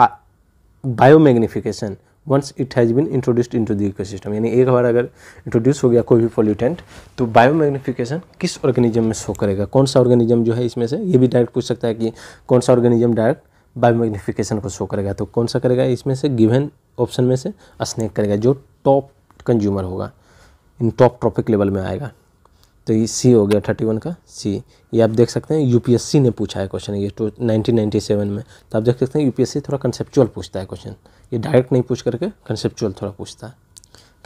biomagnification once it has been introduced to the ecosystem यानी एक बार अगर इंट्रोड्यूस हो गया कोई भी पॉल्यूटेंट तो बायोमैग्निफिकेशन किस ऑर्गेनिज्म में शो करेगा कौन सा ऑर्गेनिज्म जो है इसमें से ये भी डायरेक्ट पूछ सकता है कि कौन सा ऑर्गेनिज्म डायरेक्ट बाई मैग्निफिकेशन को शो करेगा तो कौन सा करेगा इसमें से गिवन ऑप्शन में से स्नैक करेगा जो टॉप कंज्यूमर होगा इन टॉप ट्रॉपिक लेवल में आएगा तो ये सी हो गया थर्टी वन का सी ये आप देख सकते हैं यूपीएससी ने पूछा है क्वेश्चन ये तो नाइनटीन नाइन्टी सेवन में तो आप देख सकते हैं यूपीएससी थोड़ा कंसेप्चुअल पूछता है क्वेश्चन ये डायरेक्ट नहीं पूछ करके कंसेप्चुअल थोड़ा पूछता है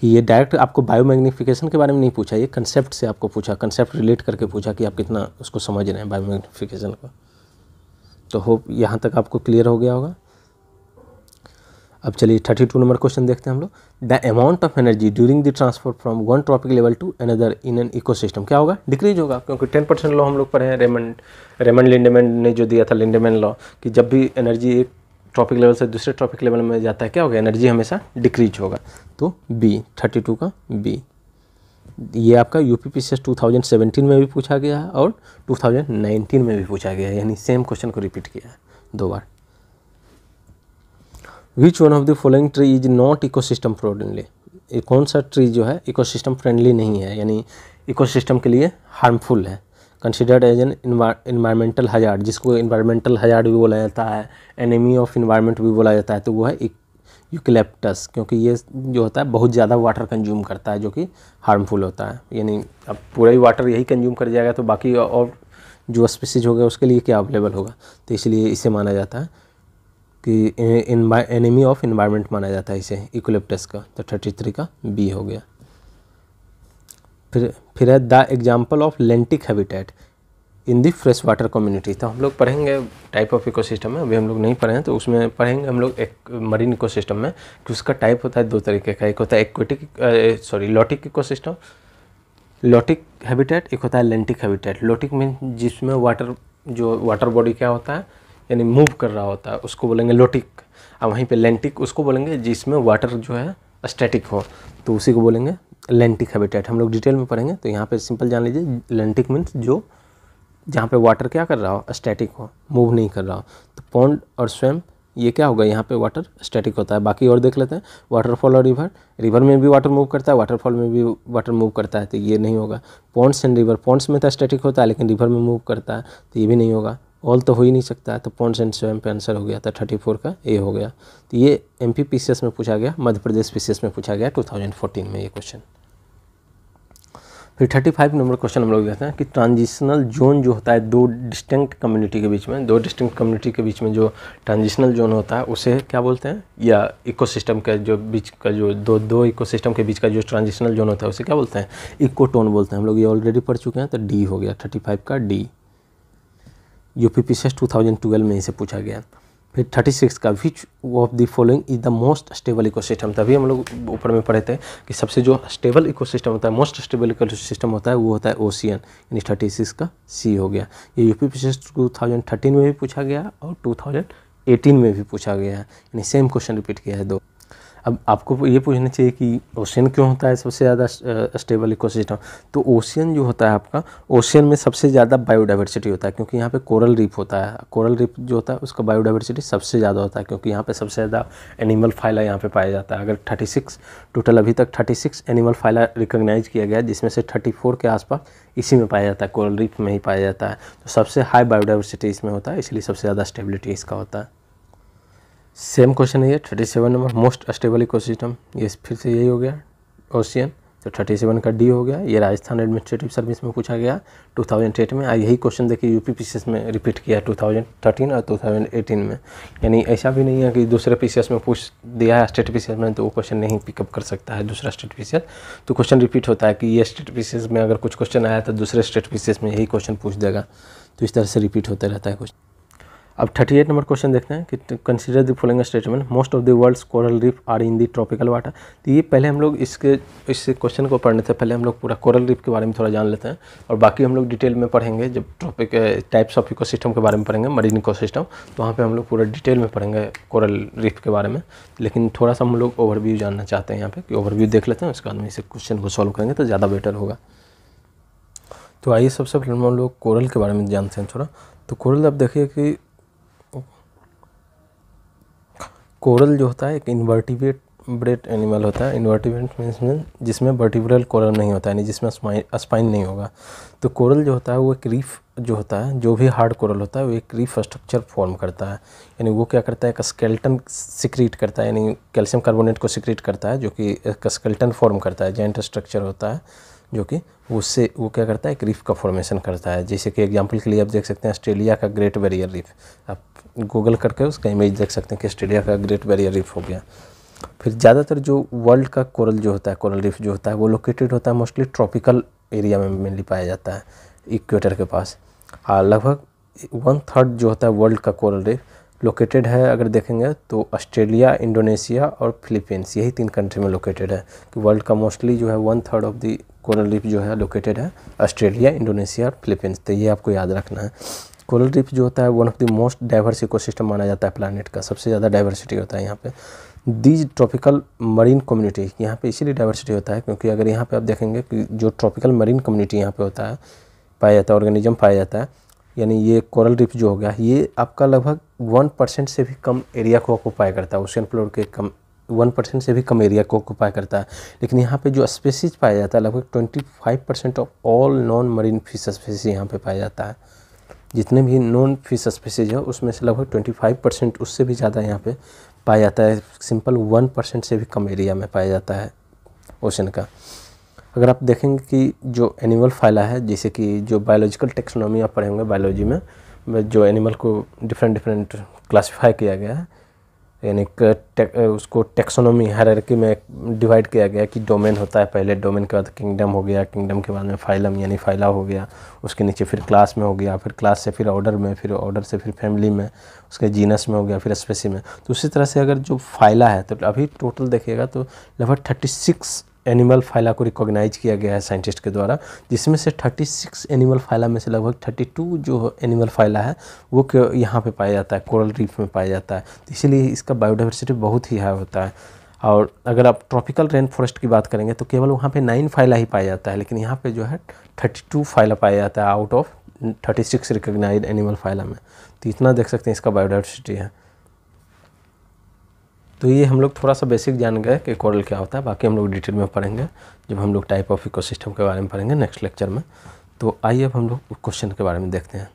कि ये डायरेक्ट आपको बायो के बारे में नहीं पूछा ये कंसेप्ट से आपको पूछा कंसेप्ट रिलेट करके पूछा कि आप कितना उसको समझ रहे हैं बायो मैग्निफिकेशन को तो होप यहाँ तक आपको क्लियर हो गया होगा अब चलिए थर्टी टू नंबर क्वेश्चन देखते हैं हम लोग the amount of energy during the transfer from one trophic level to another in an ecosystem क्या होगा डिक्रीज होगा क्योंकि टेन परसेंट लॉ हम लोग पढ़े हैं रेमंड रेमंड लिंडेमैन ने जो दिया था लिंडेमैन लॉ कि जब भी एनर्जी एक ट्रॉपिक लेवल से दूसरे ट्रॉपिक लेवल में जाता है क्या होगा एनर्जी हमेशा डिक्रीज होगा तो बी थर्टी टू का बी ये आपका यू पी पी में भी पूछा गया है और 2019 में भी पूछा गया है यानी सेम क्वेश्चन को रिपीट किया है दो बार which one of the following tree is not ecosystem friendly कौन सा ट्री जो है इकोसिस्टम फ्रेंडली नहीं है यानी इकोसिस्टम के लिए हार्मफुल है considered as an environmental hazard जिसको इन्वायरमेंटल हजार्ड भी बोला जाता है एनिमी ऑफ इन्वायरमेंट भी बोला जाता है तो वो है यूकलेप्टस क्योंकि ये जो होता है बहुत ज़्यादा वाटर कंज्यूम करता है जो कि हार्मफुल होता है यानी अब पूरा ही वाटर यही कंज्यूम कर जाएगा तो बाकी और जो स्पीसीज हो गए उसके लिए क्या अवेलेबल होगा तो इसलिए इसे माना जाता है कि एनिमी ऑफ इन्वायरमेंट माना जाता है इसे इकोलेप्टस का तो थर्टी थ्री का बी हो गया फिर फिर है the example of lentic habitat in the fresh water community तो हम लोग पढ़ेंगे टाइप ऑफ इकोसिस्टम में अभी हम लोग नहीं पढ़े हैं तो उसमें पढ़ेंगे हम लोग एक मरीन इकोसिस्टम में कि उसका टाइप होता है दो तरीके का एक होता है aquatic sorry lotic ecosystem lotic habitat एक होता है लेंटिक हैबिटेट लॉटिक मीन जिसमें वाटर जो वाटर बॉडी क्या होता है यानी मूव कर रहा होता है उसको बोलेंगे लॉटिक और वहीं पे लेंटिक उसको बोलेंगे जिसमें वाटर जो है स्टैटिक हो तो उसी को बोलेंगे लेंटिक हैबिटेट हम लोग डिटेल में पढ़ेंगे तो यहाँ पे सिंपल जान लीजिए लेंटिक मीन्स जो जहाँ पे वाटर क्या कर रहा हो स्टैटिक हो मूव नहीं कर रहा हो तो पौंड और स्वयं ये क्या होगा यहाँ पे वाटर स्टैटिक होता है बाकी और देख लेते हैं वाटरफॉल और रिवर रिवर में भी वाटर मूव करता है वाटरफॉल में भी वाटर मूव करता है तो ये नहीं होगा पॉन्ट्स एंड रिवर पॉन्ट्स में तो स्टैटिक होता है लेकिन रिवर में मूव करता है तो ये भी नहीं होगा ऑल तो हो ही नहीं सकता है तो पॉन्ट्स एंड स्वयं पे आंसर हो गया था थर्टी फोर का ए हो गया तो ये एम पी में पूछा गया मध्य प्रदेश पी में पूछा गया टू में ये क्वेश्चन फिर थर्टी फाइव नंबर क्वेश्चन हम लोग देखते हैं कि ट्रांजिशनल जोन जो होता है दो डिस्टिंक्ट कम्युनिटी के बीच में दो डिस्टिंक्ट कम्युनिटी के बीच में जो ट्रांजिशनल जोन होता है उसे क्या बोलते हैं या इकोसिस्टम के जो बीच का जो दो दो इकोसिस्टम के बीच का जो ट्रांजिशनल जोन होता है उसे क्या बोलते हैं इकोटोन बोलते हैं हम लोग ये ऑलरेडी पढ़ चुके हैं तो डी हो गया थर्टी फाइव का D U P P two thousand twelve में इसे पूछा गया फिर 36 का which of the following is the most stable ecosystem तभी हम लोग ऊपर में पढ़े थे कि सबसे जो स्टेबल इकोसिस्टम होता है मोस्ट स्टेबल इकोसिस्टम होता है वो होता है ओशियन यानी 36 का सी हो गया ये UP P two thousand thirteen में भी पूछा गया और टू थाउजेंड एटीन में भी पूछा गया है यानी सेम क्वेश्चन रिपीट किया है दो अब आपको ये पूछना चाहिए कि ओशियन क्यों होता है सबसे ज़्यादा स्टेबल इकोसिस्टम तो ओशियन जो होता है आपका ओशियन में सबसे ज़्यादा बायोडाइवर्सिटी होता है क्योंकि यहाँ पे कोरल रीफ होता है कोरल रीफ जो होता है उसका बायोडाइवर्सिटी सबसे ज़्यादा होता है क्योंकि यहाँ पे सबसे ज़्यादा एनिमल फाइला यहाँ पे पाया जाता है अगर थर्टी टोटल अभी तक थर्टी एनिमल फाइला रिकोगनाइज़ किया गया जिसमें से थर्टी के आसपास इसी में पाया जाता है कोरल रीफ में ही पाया जाता है तो सबसे हाई बायोडाइवर्सिटी इसमें होता है इसलिए सबसे ज़्यादा स्टेबिलिटी इसका होता है सेम क्वेश्चन है ये thirty seven number most eco system ये फिर से यही हो गया ओशियन तो थर्टी सेवन का डी हो गया ये राजस्थान एडमिनिस्ट्रेटिव सर्विस में पूछा गया टू थाउजेंड एट में आ यही क्वेश्चन देखिए सी एस में रिपीट किया टू थाउजेंड थर्टीन और टू थाउजेंड एटीन में यानी ऐसा भी नहीं है कि दूसरे एस में पूछ दिया है स्टेट पीसीएस में तो वो क्वेश्चन नहीं पिकअप कर सकता है दूसरा स्टेट पीसीएस तो क्वेश्चन रिपीट होता है कि ये स्टेट एस में अगर कुछ क्वेश्चन आया तो दूसरे स्टेट पीसीएस में यही क्वेश्चन पूछ देगा तो इस तरह से रिपीट होता रहता है क्वेश्चन अब 38 नंबर क्वेश्चन देखते हैं कि consider the following statement most of the world's coral reef are in the tropical water तो ये पहले हम लोग इसके इस क्वेश्चन को पढ़ने से पहले हम लोग पूरा कोरल रीफ के बारे में थोड़ा जान लेते हैं और बाकी हम लोग डिटेल में पढ़ेंगे जब ट्रॉपिक टाइप्स ऑफ इको के बारे में पढ़ेंगे मरीन इकोसिस्टम तो वहाँ पर हम लोग पूरा डिटेल में पढ़ेंगे कोरल रीफ के बारे में लेकिन थोड़ा सा हम लोग ओवरव्यू जानना चाहते हैं यहाँ पर कि ओवरव्यू देख लेते हैं उसके बाद में इसे क्वेश्चन को सॉल्व करेंगे तो ज़्यादा बेटर होगा तो आइए सबसे पहले हम लोग कोरल के बारे में जानते हैं थोड़ा तो कोरल अब देखिए कि कोरल जो होता है एक इन्वर्टिवेट ब्रेड एनिमल होता है इन्वर्टिवेट मीन्स में जिसमें वर्टिब्रल कोरल नहीं होता यानी जिसमें स्पाइन नहीं होगा तो कोरल जो होता है वो एक रीफ जो होता है जो भी हार्ड कोरल होता है वो एक रीफ स्ट्रक्चर फॉर्म करता है यानी वो क्या करता है एक स्केल्टन सिक्रीट करता है यानी कैल्शियम कार्बोनेट को सिक्रीट करता है जो कि एक स्केल्टन फॉर्म करता है जॉइंट स्ट्रक्चर होता है जो कि उससे वो क्या करता है एक रीफ का फॉर्मेशन करता है जैसे कि एग्जाम्पल के लिए आप देख सकते हैं ऑस्ट्रेलिया का ग्रेट बैरियर रीफ आप गूगल करके उसका इमेज देख सकते हैं कि ऑस्ट्रेलिया का ग्रेट बैरियर रीफ हो गया फिर ज़्यादातर जो वर्ल्ड का कोरल जो होता है कोरल रीफ जो होता है वो लोकेटेड होता है मोस्टली ट्रॉपिकल एरिया में मेनली पाया जाता है इक्वेटर के पास हाँ, लगभग वन थर्ड जो होता है वर्ल्ड का कोरल रीफ लोकेटेड है अगर देखेंगे तो ऑस्ट्रेलिया इंडोनेशिया और फिलीपींस यही तीन कंट्री में लोकेटेड है कि वर्ल्ड का मोस्टली जो है one third of the coral reef जो है लोकेटेड है ऑस्ट्रेलिया इंडोनेशिया और फिलीपींस तो ये आपको याद रखना है कोरल रिफ जो होता है one of the most diverse ecosystem माना जाता है प्लानट का सबसे ज़्यादा डाइवर्सिटी होता है यहाँ पर दीज ट्रॉपिकल मरीन कम्युनिटी यहाँ पे इसीलिए डाइवर्सिटी होता है क्योंकि अगर यहाँ पे आप देखेंगे कि जो ट्रॉपिकल मरीन कम्युनिटी यहाँ पे होता है पाया जाता है ऑर्गेनिज्म पाया जाता है यानी ये कोरल रिफ जो हो गया ये आपका लगभग वन परसेंट से भी कम एरिया को ऑक्यूपाई करता है ओशियन फ्लोर के कम वन परसेंट से भी कम एरिया को ऑक्यूपाई करता है लेकिन यहाँ पे जो स्पेसीज पाया जाता है लगभग twenty five percent of all non marine fish species यहाँ पर पाया जाता है जितने भी नॉन फिश स्पीसीज है उसमें से लगभग ट्वेंटी फाइव परसेंट उससे भी ज़्यादा यहाँ पे पाया जाता है सिंपल वन परसेंट से भी कम एरिया में पाया जाता है ओशन का अगर आप देखेंगे कि जो एनिमल फाइला है जैसे कि जो बायोलॉजिकल टेक्सोनॉमी आप पढ़े होंगे बायोलॉजी में जो एनिमल को डिफरेंट डिफरेंट क्लासीफाई किया गया है यानी टेक, उसको टेक्सोनोमी हररकी में डिवाइड किया गया कि डोमेन होता है पहले डोमेन के बाद किंगडम हो गया किंगडम के बाद में फाइलम यानी फाइला हो गया उसके नीचे फिर क्लास में हो गया फिर क्लास से फिर ऑर्डर में फिर ऑर्डर से फिर फैमिली में उसके जीनस में हो गया फिर स्पेसी में तो उसी तरह से अगर जो फाइला है तो अभी टोटल देखिएगा तो लगभग थर्टी सिक्स एनिमल फाइला को रिकॉग्नाइज किया गया है साइंटिस्ट के द्वारा जिसमें से 36 एनिमल फाइला में से लगभग 32 जो एनिमल फाइला है वो यहाँ पे पाया जाता है कोरल रीफ में पाया जाता है तो इसीलिए इसका बायोडाइवर्सिटी बहुत ही हाई होता है और अगर आप ट्रॉपिकल रेन फॉरेस्ट की बात करेंगे तो केवल वहाँ पर नाइन फाइला ही पाया जाता है लेकिन यहाँ पर जो है थर्टी टू फाइला पाया जाता है out of thirty six animal phyla में तो इतना देख सकते हैं इसका बायोडाइवर्सिटी है तो ये हम लोग थोड़ा सा बेसिक जान गए कि कोरल क्या होता है बाकी हम लोग डिटेल में पढ़ेंगे जब हम लोग टाइप ऑफ इकोसिस्टम के बारे में पढ़ेंगे नेक्स्ट लेक्चर में तो आइए अब हम लोग क्वेश्चन के बारे में देखते हैं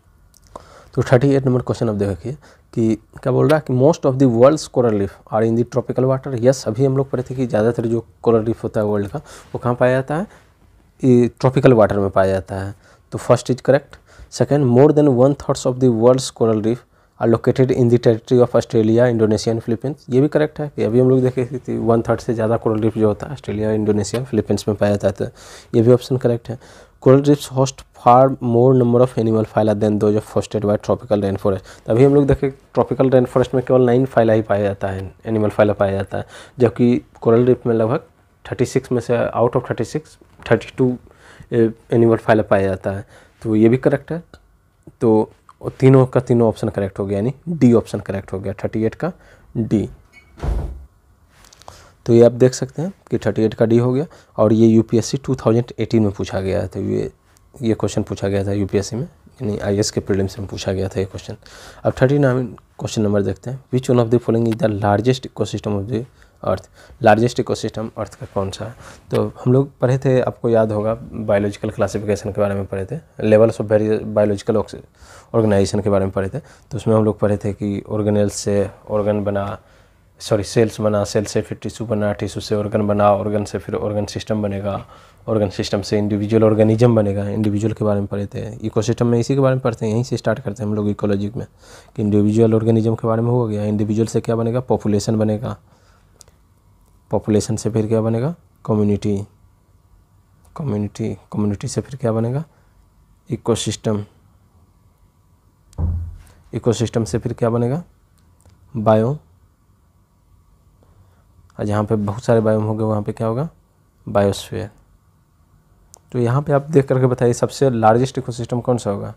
तो थर्टी एट नंबर क्वेश्चन अब देखिए कि क्या बोल रहा है कि most of the world's coral reef are in the tropical water yes अभी हम लोग पढ़े थे कि ज़्यादातर जो कोरल रीफ होता है वर्ल्ड का वो कहाँ पाया जाता है ये ट्रॉपिकल वाटर में पाया जाता है तो first is correct second more than one thirds of the world's coral reef are located in the territory of Australia Indonesia and Philippines ये भी करेक्ट है ये भी हम लोग देखे थे वन थर्ड से ज़्यादा कोरल रिप जो होता है ऑस्ट्रेलिया इंडोनेशिया फिलीपींस में पाया जाता है ये भी ऑप्शन करेक्ट है coral reefs host far more number of animal phyla than do जब hosted by tropical rain forest अभी हम लोग देखें ट्रॉपिकल रेन फॉरेस्ट में केवल नाइन फाइला ही पाया जाता है एनिमल फाइला पाया जाता है जबकि कोरल रिप में लगभग थर्टी सिक्स में से out of thirty six thirty two animal phyla पाया जाता है तो ये भी करेक्ट है तो और तीनों का तीनों ऑप्शन करेक्ट हो गया यानी डी ऑप्शन करेक्ट हो गया थर्टी एट का डी तो ये आप देख सकते हैं कि थर्टी एट का डी हो गया और ये यूपीएससी तो 2018 में पूछा गया था ये ये क्वेश्चन पूछा गया था यूपीएससी में यानी आई के प्रीलिम्स में पूछा गया था ये क्वेश्चन अब थर्टी नाइन क्वेश्चन नंबर देखते हैं which one of the following is the largest ecosystem of the earth largest ecosystem earth का कौन सा है तो हम लोग पढ़े थे आपको याद होगा बायोलॉजिकल क्लासिफिकेशन के बारे में पढ़े थे levels of very biological organisation के बारे में पढ़े थे तो उसमें हम लोग पढ़े थे कि ऑर्गेनल्स से ऑर्गन बना सॉरी सेल्स बना सेल से फिर टिशू बना टिशू से ऑर्गन बना ऑर्गन से फिर ऑर्गन सिस्टम बनेगा ऑर्गन सिस्टम से इंडिविजुअल ऑर्गेनिज्म बनेगा इंडिविजुअल के बारे में पढ़े थे इकोसिस्टम में इसी के बारे में पढ़ते हैं यहीं से स्टार्ट करते हैं हम लोग इकोलॉजिक में कि इंडिविजुअल ऑर्गेनिज्म के बारे में हो गया इंडिविजुअल से क्या बनेगा पॉपुलेशन बनेगा पॉपुलेशन से फिर क्या बनेगा कम्युनिटी कम्युनिटी कम्युनिटी से फिर क्या बनेगा इकोसिस्टम इकोसिस्टम से फिर क्या बनेगा बायोम और जहाँ पे बहुत सारे बायोम होंगे वहाँ पे क्या होगा बायोस्फीयर तो यहाँ पे आप देख करके बताइए सबसे लार्जेस्ट इकोसिस्टम कौन सा होगा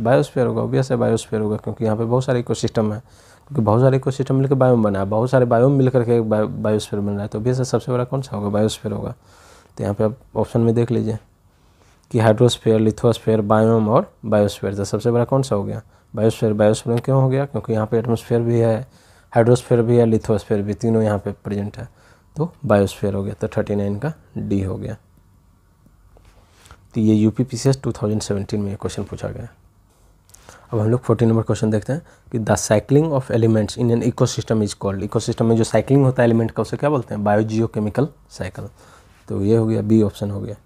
बायोस्फीयर होगा ओबियस है बायोस्फीयर होगा क्योंकि यहाँ पे बहुत सारे इकोसिस्टम है क्योंकि बहुत सारे इकोसिस्टम मिलकर बायोम बना है बहुत सारे बायोम मिल करके एक बायोस्फेयर बन रहा है तो ऑब्वियस सबसे बड़ा कौन सा होगा बायोस्फेयर होगा तो यहाँ पे आप ऑप्शन में देख लीजिए कि हाइड्रोस्फेयर लिथोस्फेयर बायोम और बायोस्फेयर तो सबसे बड़ा कौन सा हो गया बायोस्फेयर बायोस्फेयर क्यों हो गया क्योंकि यहाँ पर एटमोसफेयर भी है हाइड्रोस्फेयर भी है लिथोस्फेयर भी तीनों यहाँ पर प्रेजेंट है तो बायोस्फेयर हो गया तो थर्टी नाइन का डी हो गया तो ये U P P C S two thousand seventeen में क्वेश्चन पूछा गया अब हम लोग फोर्टीन नंबर क्वेश्चन देखते हैं कि the cycling of elements in an system is called system में जो साइकिलिंग होता है एलिमेंट का उसे क्या बोलते हैं केमिकल साइकिल तो ये हो गया बी ऑप्शन हो गया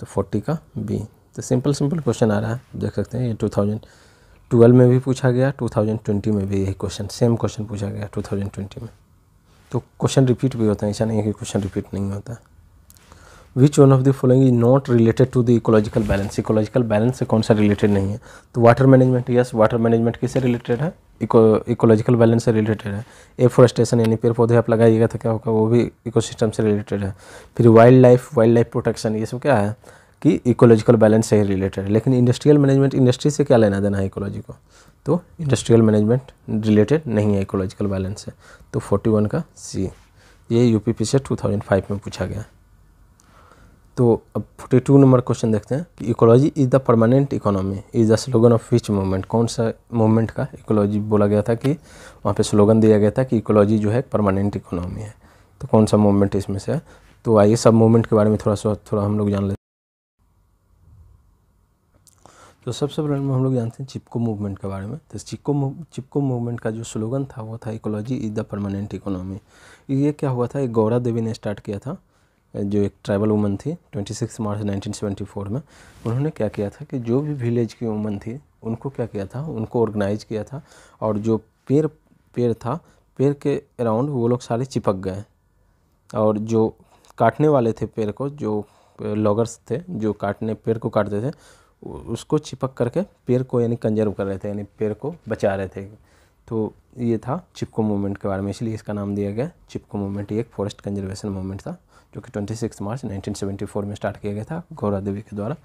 तो फोर्टी का बी तो सिंपल सिंपल क्वेश्चन आ रहा है देख सकते हैं ये टू थाउजेंड ट्वेल्व में भी पूछा गया टू थाउजेंड ट्वेंटी में भी यही क्वेश्चन सेम क्वेश्चन पूछा गया टू थाउजेंड ट्वेंटी में तो क्वेश्चन रिपीट भी होता है ऐसा नहीं है कि क्वेश्चन रिपीट नहीं होता है which one of the following is not related to the ecological balance ecological balance से कौन सा रिलेटेड नहीं है तो water management yes water management किससे रिलेटेड है इकोलॉजिकल बैलेंस से रिलेटेड है एफोरेस्टेशन यानी पेड़ पौधे आप लगाइएगा तो क्या होगा वो भी इकोसिस्टम से रिलेटेड है फिर wild life wild life protection ये सब क्या है कि इकोलॉजिकल बैलेंस से ही रिलेटेड है लेकिन इंडस्ट्रियल मैनेजमेंट इंडस्ट्री से क्या लेना देना है इकोलॉजी को तो इंडस्ट्रियल मैनेजमेंट रिलेटेड नहीं है इकोलॉजिकल बैलेंस से तो 41 का सी ये यूपीपीसी से 2005 में पूछा गया तो अब फोर्टी टू नंबर क्वेश्चन देखते हैं कि ecology is the permanent economy is the slogan of which movement कौन सा मूवमेंट का इकोलॉजी बोला गया था कि वहाँ पे स्लोगन दिया गया था कि इकोलॉजी जो है परमानेंट इकोनॉमी है तो कौन सा मूवमेंट इसमें से है तो आइए सब मूवमेंट के बारे में थोड़ा सा थोड़ा हम लोग जान लेते तो सबसे पहले हम लोग जानते हैं चिपको मूवमेंट के बारे में तो चिपको चिपको मूवमेंट का जो स्लोगन था वो था ecology is the permanent economy ये क्या हुआ था गौरा देवी ने स्टार्ट किया था जो एक ट्राइबल वुमन थी 26 मार्च 1974 में उन्होंने क्या किया था कि जो भी विलेज की वुमन थी उनको क्या किया था उनको ऑर्गेनाइज किया था और जो पेड़ पेड़ था पेड़ के अराउंड वो लोग सारे चिपक गए और जो काटने वाले थे पेड़ को जो लॉगर्स थे जो काटने पेड़ को काटते थे उसको चिपक करके पेड़ को यानी कंजर्व कर रहे थे यानी पेड़ को बचा रहे थे तो ये था चिपको मूवमेंट के बारे में इसलिए इसका नाम दिया गया चिपको मूवमेंट ये एक फॉरेस्ट कंजर्वेशन मूवमेंट था जो कि 26 मार्च 1974 में स्टार्ट किया गया था गौरा देवी के द्वारा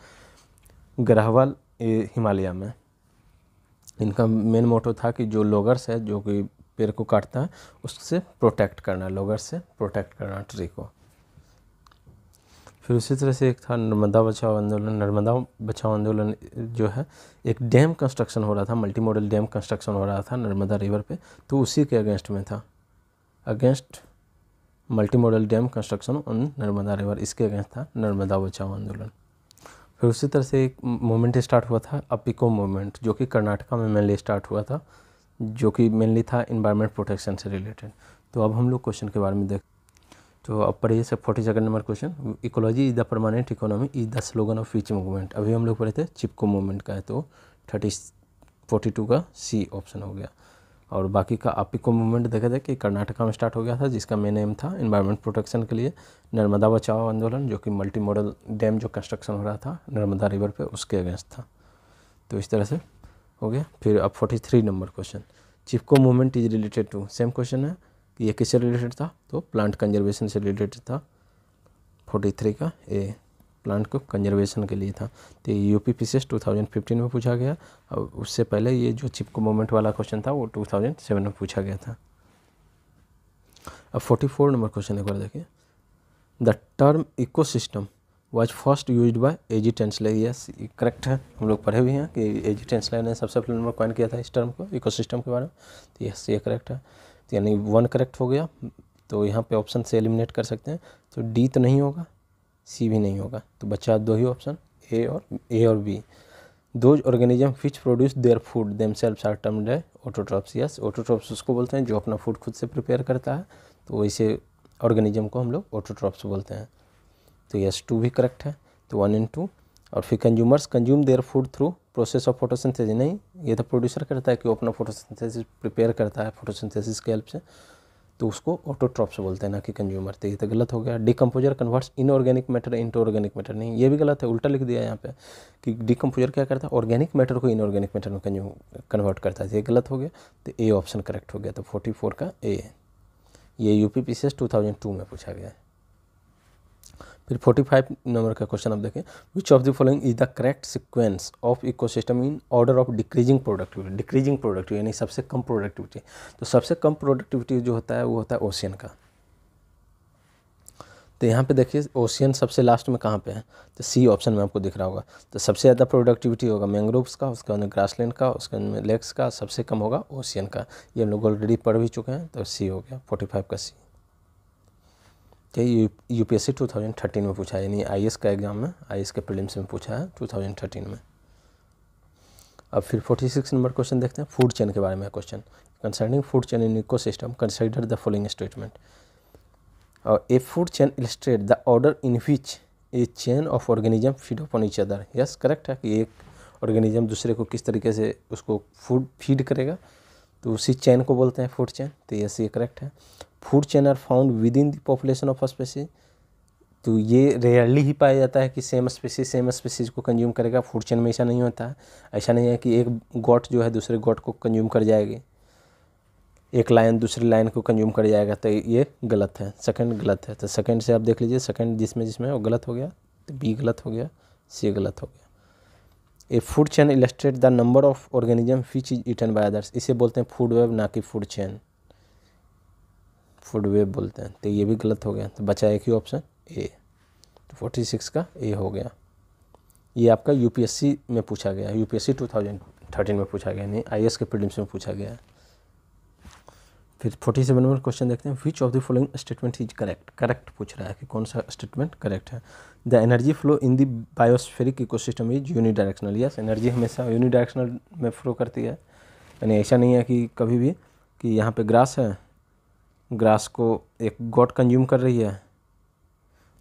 ग्रहवाल हिमालय में इनका मेन मोटो था कि जो लोगर्स है जो कि पेड़ को काटता है उससे प्रोटेक्ट करना लोगर्स से प्रोटेक्ट करना ट्री को फिर उसी तरह से एक था नर्मदा बचाओ आंदोलन नर्मदा बचाओ आंदोलन जो है एक डैम कंस्ट्रक्शन हो रहा था मल्टी मॉडल डैम कंस्ट्रक्शन हो रहा था नर्मदा रिवर पे तो उसी के अगेंस्ट में था against multi model dam construction on Narmada river इसके अगेंस्ट था नर्मदा बचाओ आंदोलन फिर उसी तरह से एक मूवमेंट स्टार्ट हुआ था अपिको मूवमेंट जो कि कर्नाटका में मेनली स्टार्ट हुआ था जो कि मेनली था इन्वायरमेंट प्रोटेक्शन से रिलेटेड तो अब हम लोग क्वेश्चन के बारे में देख तो अब पढ़िए सब forty second number question ecology is the permanent economy is the slogan of future movement अभी हम लोग पढ़े थे चिपको मूवमेंट का है तो थर्टी फोर्टी टू का सी ऑप्शन हो गया और बाकी का आपिको मूवमेंट देखा जाए कि कर्नाटका में स्टार्ट हो गया था जिसका मेन एम था इन्वायरमेंट प्रोटेक्शन के लिए नर्मदा बचाओ आंदोलन जो कि मल्टी मॉडल डैम जो कंस्ट्रक्शन हो रहा था नर्मदा रिवर पर उसके अगेंस्ट था तो इस तरह से हो गया फिर अब forty three number question Chipko movement is related to same question है ये किससे रिलेटेड था तो प्लांट कंजर्वेशन से रिलेटेड था फोर्टी थ्री का ए प्लांट को कंजर्वेशन के लिए था तो ये यू पी फिफ्टीन में पूछा गया और उससे पहले ये जो चिपको मोमेंट वाला क्वेश्चन था वो टू थाउजेंड सेवन में पूछा गया था अब फोर्टी फोर नंबर क्वेश्चन एक बार देखिए the term eco system was first use by A G Tansley yes correct है हम लोग पढ़े भी हैं कि एजी टेंसले ने सबसे पहले नंबर क्वाइन किया था इस टर्म को इको सिस्टम के बारे में तो यस ये करेक्ट है तो यानी वन करेक्ट हो गया तो यहाँ पे ऑप्शन से एलिमिनेट कर सकते हैं तो डी तो नहीं होगा सी भी नहीं होगा तो बचा दो ही ऑप्शन ए और ए और B those organism which produce their food themselves are term है ऑटोट्रॉप्स यस ऑटोट्रॉप्स उसको बोलते हैं जो अपना फूड खुद से प्रिपेयर करता है तो वैसे ऑर्गेनिज्म को हम लोग ऑटोट्रॉप्स बोलते हैं तो यस टू भी करेक्ट है तो वन एंड टू और फिर consumers consume their food through process of photosynthesis नहीं ये तो प्रोड्यूसर करता है कि वो अपना फोटोसिंथेसिस प्रिपेयर करता है फोटोसिंथेसिस के हेल्प से तो उसको ऑटोट्रॉप्स बोलते हैं ना कि कंज्यूमर तो ये तो गलत हो गया decomposer converts inorganic matter into organic matter नहीं ये भी गलत है उल्टा लिख दिया यहाँ पे कि डिकम्पोजर क्या करता है ऑर्गेनिक मैटर को इनऑर्गेनिक मैटर में कंज्यूम कन्वर्ट करता है तो ये गलत हो गया तो ए ऑप्शन करेक्ट हो गया तो फोर्टी फोर का ए है ये U P P C S two thousand two में पूछा गया है फिर 45 नंबर का क्वेश्चन आप देखें which of the following is the correct sequence of ecosystem in order of decreasing productivity decreasing productivity यानी सबसे कम प्रोडक्टिविटी तो सबसे कम प्रोडक्टिविटी जो होता है वो होता है ओशियन का तो यहाँ पे देखिए ओशियन सबसे लास्ट में कहाँ पे है तो सी ऑप्शन में आपको दिख रहा होगा तो सबसे ज़्यादा प्रोडक्टिविटी होगा मैंग्रोव्स का उसके बाद में ग्रासलैंड का उसके बाद में लेक्स का सबसे कम होगा ओशियन का ये हम लोग ऑलरेडी पढ़ भी चुके हैं तो सी हो गया फोर्टी फाइव का सी क्या यू पी एस में पूछा है यानी आई का एग्ज़ाम में आई के प्रीलिम्स में पूछा है 2013 में अब फिर 46 नंबर क्वेश्चन देखते हैं फूड चेन के बारे में question concerning food chain in eco system consider the following statement और a food chain illustrate the order in which a chain of organism feed upon each other yes correct है कि एक organism दूसरे को किस तरीके से उसको फूड फीड करेगा तो उसी चेन को बोलते हैं फूड चेन तो यस ये करेक्ट है food chain are found within the population of a species तो ये रेयरली ही पाया जाता है कि सेम स्पेसीज सेम स्पेसीज को कंज्यूम करेगा फूड चेन में ऐसा नहीं होता है ऐसा नहीं है कि एक गॉट जो है दूसरे गॉट को कंज्यूम कर जाएगी एक लाइन दूसरे लाइन को कंज्यूम कर जाएगा तो ये गलत है सेकंड गलत है तो सेकंड से आप देख लीजिए सेकंड जिसमें जिसमें वो गलत हो गया तो बी गलत हो गया सी गलत हो गया a food chain illustrate the number of organism which is eaten by others इसे बोलते हैं फूड वेब ना कि फूड चैन फूड वेब बोलते हैं तो ये भी गलत हो गया तो बचा एक ही ऑप्शन ए तो फोर्टी सिक्स का ए हो गया ये आपका यूपीएससी में पूछा गया यूपीएससी थर्टीन में पूछा गया नहीं आईएएस के प्रीलिम्स में पूछा गया फिर फोर्टी सेवन नंबर क्वेश्चन देखते हैं which of the following statement is correct correct पूछ रहा है कि कौन सा स्टेटमेंट करेक्ट है the energy flow in the biospheric ecosystem is unidirectional yes energy हमेशा यूनिडायरेक्शनल में फ्लो करती है यानी ऐसा नहीं है कि कभी भी कि यहाँ पे ग्रास है ग्रास को एक गोट कंज्यूम कर रही है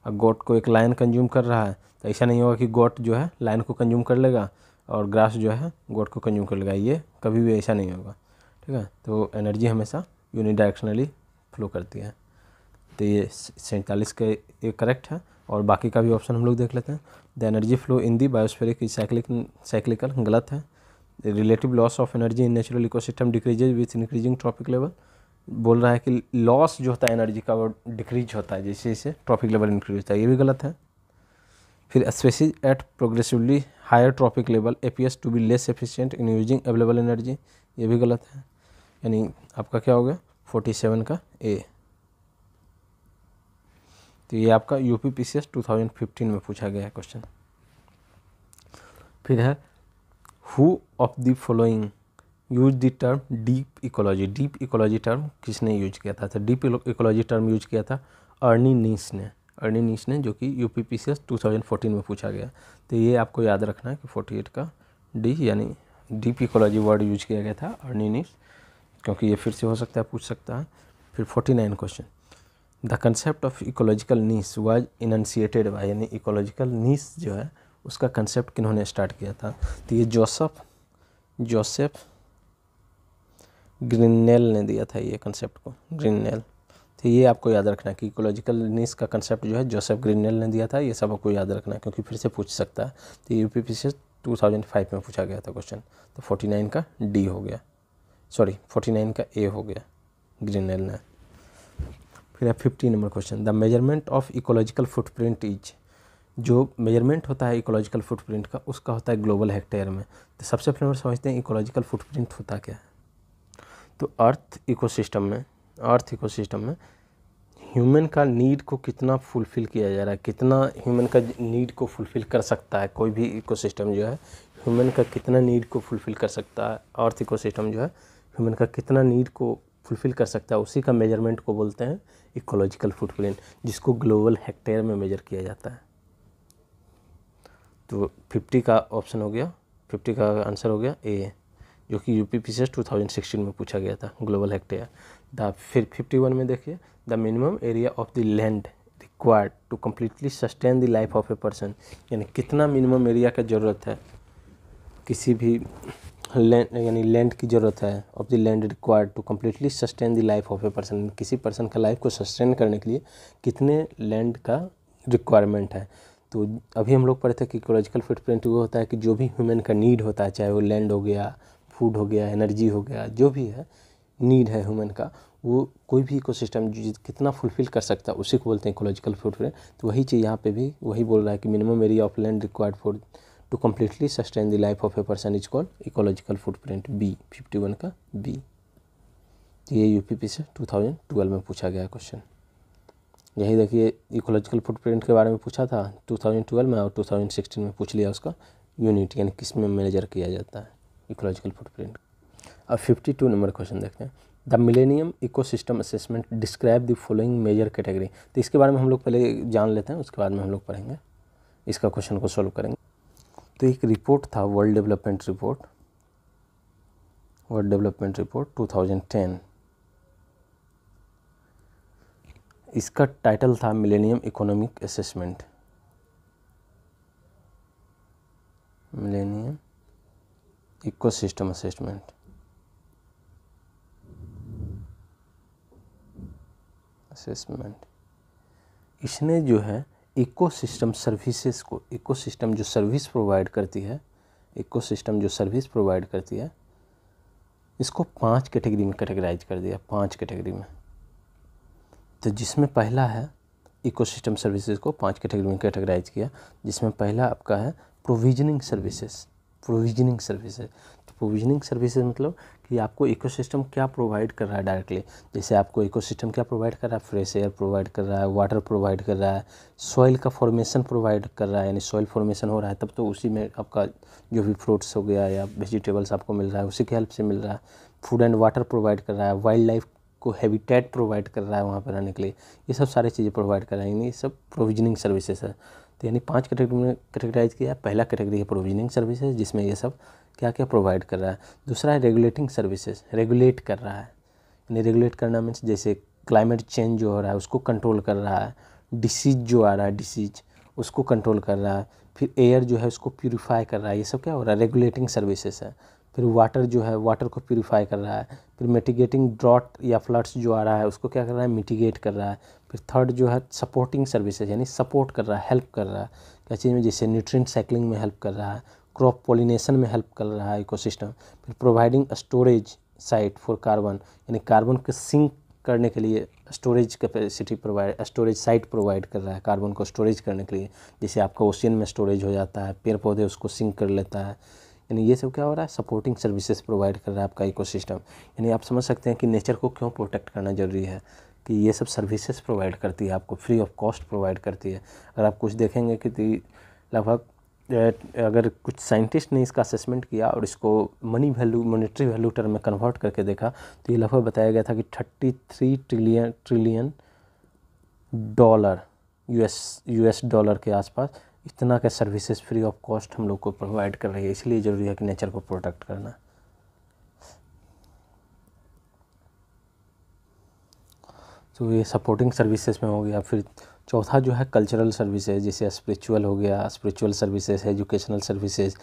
और गोट को एक लाइन कंज्यूम कर रहा है तो ऐसा नहीं होगा कि गोट जो है लाइन को कंज्यूम कर लेगा और ग्रास जो है गोट को कंज्यूम कर लेगा ये कभी भी ऐसा नहीं होगा ठीक है तो एनर्जी हमेशा यूनिडायरेक्शनली फ्लो करती है तो ये सैंतालीस के ये करेक्ट है और बाकी का भी ऑप्शन हम लोग देख लेते हैं the energy flow in the biospheric cyclic cyclical गलत है relative loss of energy in natural ecosystem decreases with increasing trophic level बोल रहा है कि लॉस जो होता है एनर्जी का वो डिक्रीज होता है जैसे जैसे ट्रॉफिक लेवल इंक्रीज होता है ये भी गलत है फिर species eat progressively higher trophic level appear to be less efficient in using available energy ये भी गलत है यानी आपका क्या हो गया फोर्टी सेवन का ए तो ये आपका U P P C S two thousand fifteen में पूछा गया है क्वेश्चन फिर है who of the following use the term deep ecology deep ecology term किसने यूज किया था डीप इकोलॉजी टर्म यूज किया था अर्नी नीस ने अर्नी नीस ने जो कि U P P C S two thousand fourteen में पूछा गया तो ये आपको याद रखना है कि फोर्टी एट का डी यानी डीप इकोलॉजी वर्ड यूज किया गया था अर्नी नीस क्योंकि ये फिर से हो सकता है पूछ सकता है फिर forty nine question the concept of ecological niche was initiated by यानी इकोलॉजिकल नीस जो है उसका कंसेप्ट किन्होंने स्टार्ट किया था तो ये जोसफ जोसेफ ग्रीनल ने दिया था ये कंसेप्ट को ग्रीनल तो ये आपको याद रखना कि इकोलॉजिकल नीस का कंसेप्ट जो है जोसेफ ग्रीनल ने दिया था ये सब आपको याद रखना क्योंकि फिर से पूछ सकता है तो यू पी से में पूछा गया था क्वेश्चन तो 49 का डी हो गया सॉरी 49 का ए हो गया ग्रीननेल ने फिर है fifty number question the measurement of ecological footprint is जो मेजरमेंट होता है इकोलॉजिकल फुटप्रिंट का उसका होता है ग्लोबल हेक्टेयर में तो सबसे पहले समझते हैं इकोलॉजिकल फुटप्रिंट होता क्या है तो अर्थ इकोसिस्टम में अर्थ इकोसिस्टम में ह्यूमन का नीड को कितना फुलफ़िल किया जा रहा है कितना ह्यूमन का नीड को फुलफ़िल कर सकता है कोई भी इकोसिस्टम जो है ह्यूमन का कितना नीड को फुलफ़िल कर सकता है अर्थ इकोसिस्टम जो है ह्यूमन का कितना नीड को फुलफ़िल कर सकता है उसी का मेजरमेंट को बोलते हैं इकोलॉजिकल फुटप्रिंट जिसको ग्लोबल हेक्टेयर में मेजर किया जाता है तो फिफ्टी का ऑप्शन हो गया फिफ्टी का आंसर हो गया ए जो कि यू से में पूछा गया था ग्लोबल हेक्टेयर द फिर फिफ्टी में देखिए the minimum area of the land required to completely sustain the life of a person यानी कितना मिनिमम एरिया का ज़रूरत है किसी भी लैंड यानी लैंड की ज़रूरत है of the land required to completely sustain the life of a person किसी पर्सन का लाइफ को सस्टेन करने के लिए कितने लैंड का रिक्वायरमेंट है तो अभी हम लोग पढ़े थे कि इकोलॉजिकल फुटप्रिंट वो होता है कि जो भी ह्यूमन का नीड होता है चाहे वो लैंड हो गया फूड हो गया एनर्जी हो गया जो भी है नीड है ह्यूमन का वो कोई भी इकोसिस्टम कितना फुलफिल कर सकता है उसी को बोलते हैं इकोलॉजिकल फुटप्रिंट तो वही चीज़ यहाँ पे भी वही बोल रहा है कि minimum area of land required for to completely sustain the life of a person is called ecological footprint B fifty one का बी तो ये यू पी पी से टू थाउजेंड ट्वेल्व में पूछा गया क्वेश्चन यही देखिए इकोलॉजिकल फूड प्रिंट के बारे में पूछा था टू थाउजेंड ट्वेल्व में और टू थाउजेंड सिक्सटीन में पूछ लिया उसका यूनिट यानी किस में मैनेजर किया जाता है इकोलॉजिकल फुटप्रिंट अब 52 नंबर क्वेश्चन देखते हैं the millennium ecosystem assessment describe the following major category तो इसके बारे में हम लोग पहले जान लेते हैं उसके बाद में हम लोग पढ़ेंगे इसका क्वेश्चन को सॉल्व करेंगे तो एक रिपोर्ट था world development report world development report 2010 इसका टाइटल था millennium economic assessment millennium ecosystem assessment assessment इसने जो है सिस्टम सर्विसेज को सिस्टम जो सर्विस प्रोवाइड करती है सिस्टम जो सर्विस प्रोवाइड करती है इसको पांच कैटेगरी में कैटेगराइज कर दिया पांच कैटेगरी में तो जिसमें पहला है इकोसिस्टम सर्विसेज को पांच कैटेगरी में कैटेगराइज किया जिसमें पहला आपका है प्रोविजनिंग सर्विसेज प्रोविजनिंग सर्विसेज तो प्रोविजनिंग सर्विसेज मतलब कि आपको इकोसिस्टम क्या प्रोवाइड कर रहा है डायरेक्टली जैसे आपको इकोसिस्टम क्या प्रोवाइड कर रहा है फ्रेश एयर प्रोवाइड कर रहा है वाटर प्रोवाइड कर रहा है सॉइल का फॉर्मेशन प्रोवाइड कर रहा है यानी सॉइल फॉर्मेशन हो रहा है तब तो उसी में आपका जो भी फ्रूट्स हो गया या वेजिटेबल्स आपको मिल रहा है उसी की हेल्प से मिल रहा है फूड एंड वाटर प्रोवाइड कर रहा है वाइल्ड लाइफ को हैबिटेट प्रोवाइड कर रहा है वहाँ पर रहने के लिए ये सब सारी चीज़ें प्रोवाइड कर रहा है ये सब प्रोविजनिंग सर्विसेज है तो यानी पांच कैटेगरी में कैटेगराइज किया पहला कैटेगरी है प्रोविजनिंग सर्विसेज जिसमें ये सब क्या क्या प्रोवाइड कर रहा है दूसरा है रेगुलेटिंग सर्विसेज रेगुलेट कर रहा है यानी रेगुलेट करना मीन्स जैसे क्लाइमेट चेंज जो हो रहा है उसको कंट्रोल कर रहा है डिसीज जो आ रहा है डिसीज उसको कंट्रोल कर रहा है फिर एयर जो है उसको प्योरीफाई कर रहा है ये सब क्या हो रहा है रेगुलेटिंग सर्विसेज है फिर वाटर जो है वाटर को प्योरीफाई कर रहा है फिर मिटिगेटिंग ड्रॉट या फ्लड्स जो आ रहा है उसको क्या कर रहा है मिटिगेट कर रहा है फिर थर्ड जो है सपोर्टिंग सर्विसेज यानी सपोर्ट कर रहा है हेल्प कर रहा है क्या चीज़ में जैसे न्यूट्रिएंट साइकिलिंग में हेल्प कर रहा है क्रॉप पोलिनेशन में हेल्प कर रहा है इकोसिस्टम फिर providing storage site for carbon यानी कार्बन को सिंक करने के लिए storage capacity provide storage site provide कर रहा है कार्बन को स्टोरेज करने के लिए जैसे आपका ओशियन में स्टोरेज हो जाता है पेड़ पौधे उसको सिंक कर लेता है यानी ये सब क्या हो रहा है सपोर्टिंग सर्विसेज प्रोवाइड कर रहा है आपका इकोसिस्टम यानी आप समझ सकते हैं कि नेचर को क्यों प्रोटेक्ट करना ज़रूरी है कि ये सब सर्विसेज प्रोवाइड करती है आपको फ्री ऑफ कॉस्ट प्रोवाइड करती है अगर आप कुछ देखेंगे कि लगभग अगर कुछ साइंटिस्ट ने इसका असेसमेंट किया और इसको money value monetary value term में कन्वर्ट करके देखा तो ये लगभग बताया गया था कि thirty three trillion trillion dollar US US dollar के आसपास इतना का सर्विसेज फ्री ऑफ कॉस्ट हम लोग को प्रोवाइड कर रही है इसलिए ज़रूरी है कि नेचर को प्रोटेक्ट करना तो ये सपोर्टिंग सर्विसेज में हो गया फिर चौथा जो है कल्चरल सर्विसेज जैसे स्पिरिचुअल हो गया spiritual services educational services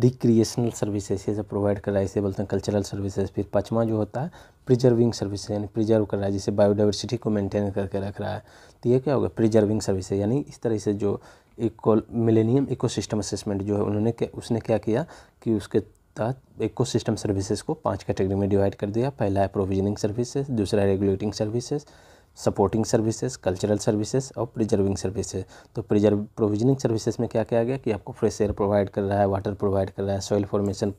recreational services ये सब प्रोवाइड कर रहा है इसे बोलते हैं कल्चरल सर्विसेज फिर पाँचवा जो होता है प्रिजर्विंग सर्विसेज यानी प्रिजर्व कर रहा है जैसे बायोडाइवर्सिटी को मेंटेन करके रख रहा है तो ये क्या होगा प्रिजर्विंग सर्विसेज यानी इस तरह से जो इको मिलेनियम इकोसिस्टम असेसमेंट जो है उन्होंने क्या उसने क्या किया कि उसके तहत इकोसिस्टम सर्विसेज को पांच कैटेगरी में डिवाइड कर दिया पहला है प्रोविजनिंग सर्विसेज दूसरा है regulating services supporting services cultural services और प्रिजर्विंग सर्विसेज तो प्रिजर्व प्रोविजनिंग सर्विसेज में क्या किया गया कि आपको फ्रेश एयर प्रोवाइड कर रहा है वाटर प्रोवाइड कर रहा है सॉइल फॉर्मेशन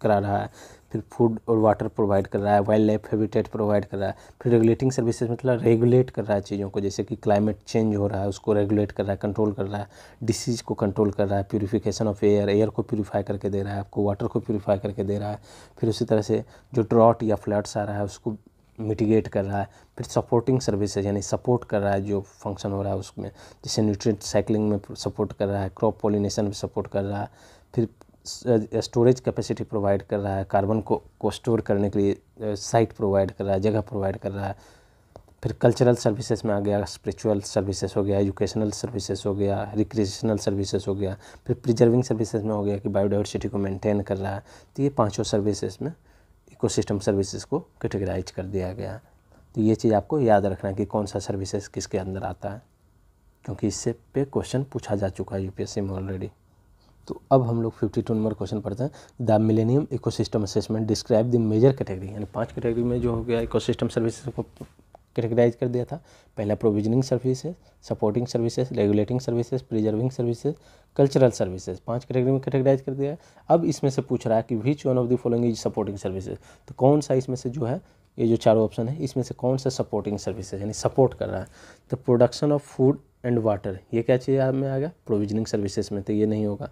करा रहा है फिर फूड और वाटर प्रोवाइड कर रहा है वाइल्ड लाइफ हैबिटेट प्रोवाइड कर रहा है फिर रेगुलेटिंग सर्विसेज मतलब रेगुलेट कर रहा है चीज़ों को जैसे कि क्लाइमेट चेंज हो रहा है उसको रेगुलेट कर रहा है कंट्रोल कर रहा है डिसीज़ को कंट्रोल कर रहा है प्योरीफिकेशन ऑफ एयर एयर को प्योरीफाई करके दे रहा है आपको वाटर को प्योरीफाई करके दे रहा है फिर उसी तरह से जो ड्रॉट या फ्लड्स आ रहा है उसको मिटिगेट कर रहा है फिर सपोर्टिंग सर्विसेज यानी सपोर्ट कर रहा है जो फंक्शन हो रहा है उसमें जैसे न्यूट्रिएंट साइकिलिंग में सपोर्ट कर रहा है क्रॉप पोलिनेशन में सपोर्ट कर रहा है फिर स्टोरेज कैपेसिटी प्रोवाइड कर रहा है कार्बन को को स्टोर करने के लिए साइट प्रोवाइड कर रहा है जगह प्रोवाइड कर रहा है फिर कल्चरल सर्विसेज में आ गया स्पिरिचुअल सर्विसेज हो गया एजुकेशनल सर्विसेज हो गया रिक्रिएशनल सर्विसेज हो गया फिर प्रिजर्विंग सर्विसेज में हो गया कि बायोडाइवर्सिटी को मेंटेन कर रहा है तो ये पाँचों सर्विसेज में इकोसिस्टम सर्विसेज को कैटेगराइज कर दिया गया तो ये चीज़ आपको याद रखना है कि कौन सा सर्विसेज किसके अंदर आता है क्योंकि इससे पे क्वेश्चन पूछा जा चुका है यू में ऑलरेडी तो अब हम लोग फिफ्टी टू नंबर क्वेश्चन पढ़ते हैं the millennium ecosystem assessment describe the major category यानी पांच कैटेगरी में जो हो गया इकोसिस्टम सर्विसेज को कैटेगराइज कर दिया था पहला provisioning services supporting services regulating services preserving services cultural services पांच कैटेगरी में कैटेगराइज कर दिया है अब इसमें से पूछ रहा है कि which one of the following is supporting services तो कौन सा इसमें से जो है ये जो चारों ऑप्शन है इसमें से कौन सा सपोर्टिंग सर्विसेज यानी सपोर्ट कर रहा है तो production of food and water ये क्या चीज़ में आ गया प्रोविजनिंग सर्विसेज में तो ये नहीं होगा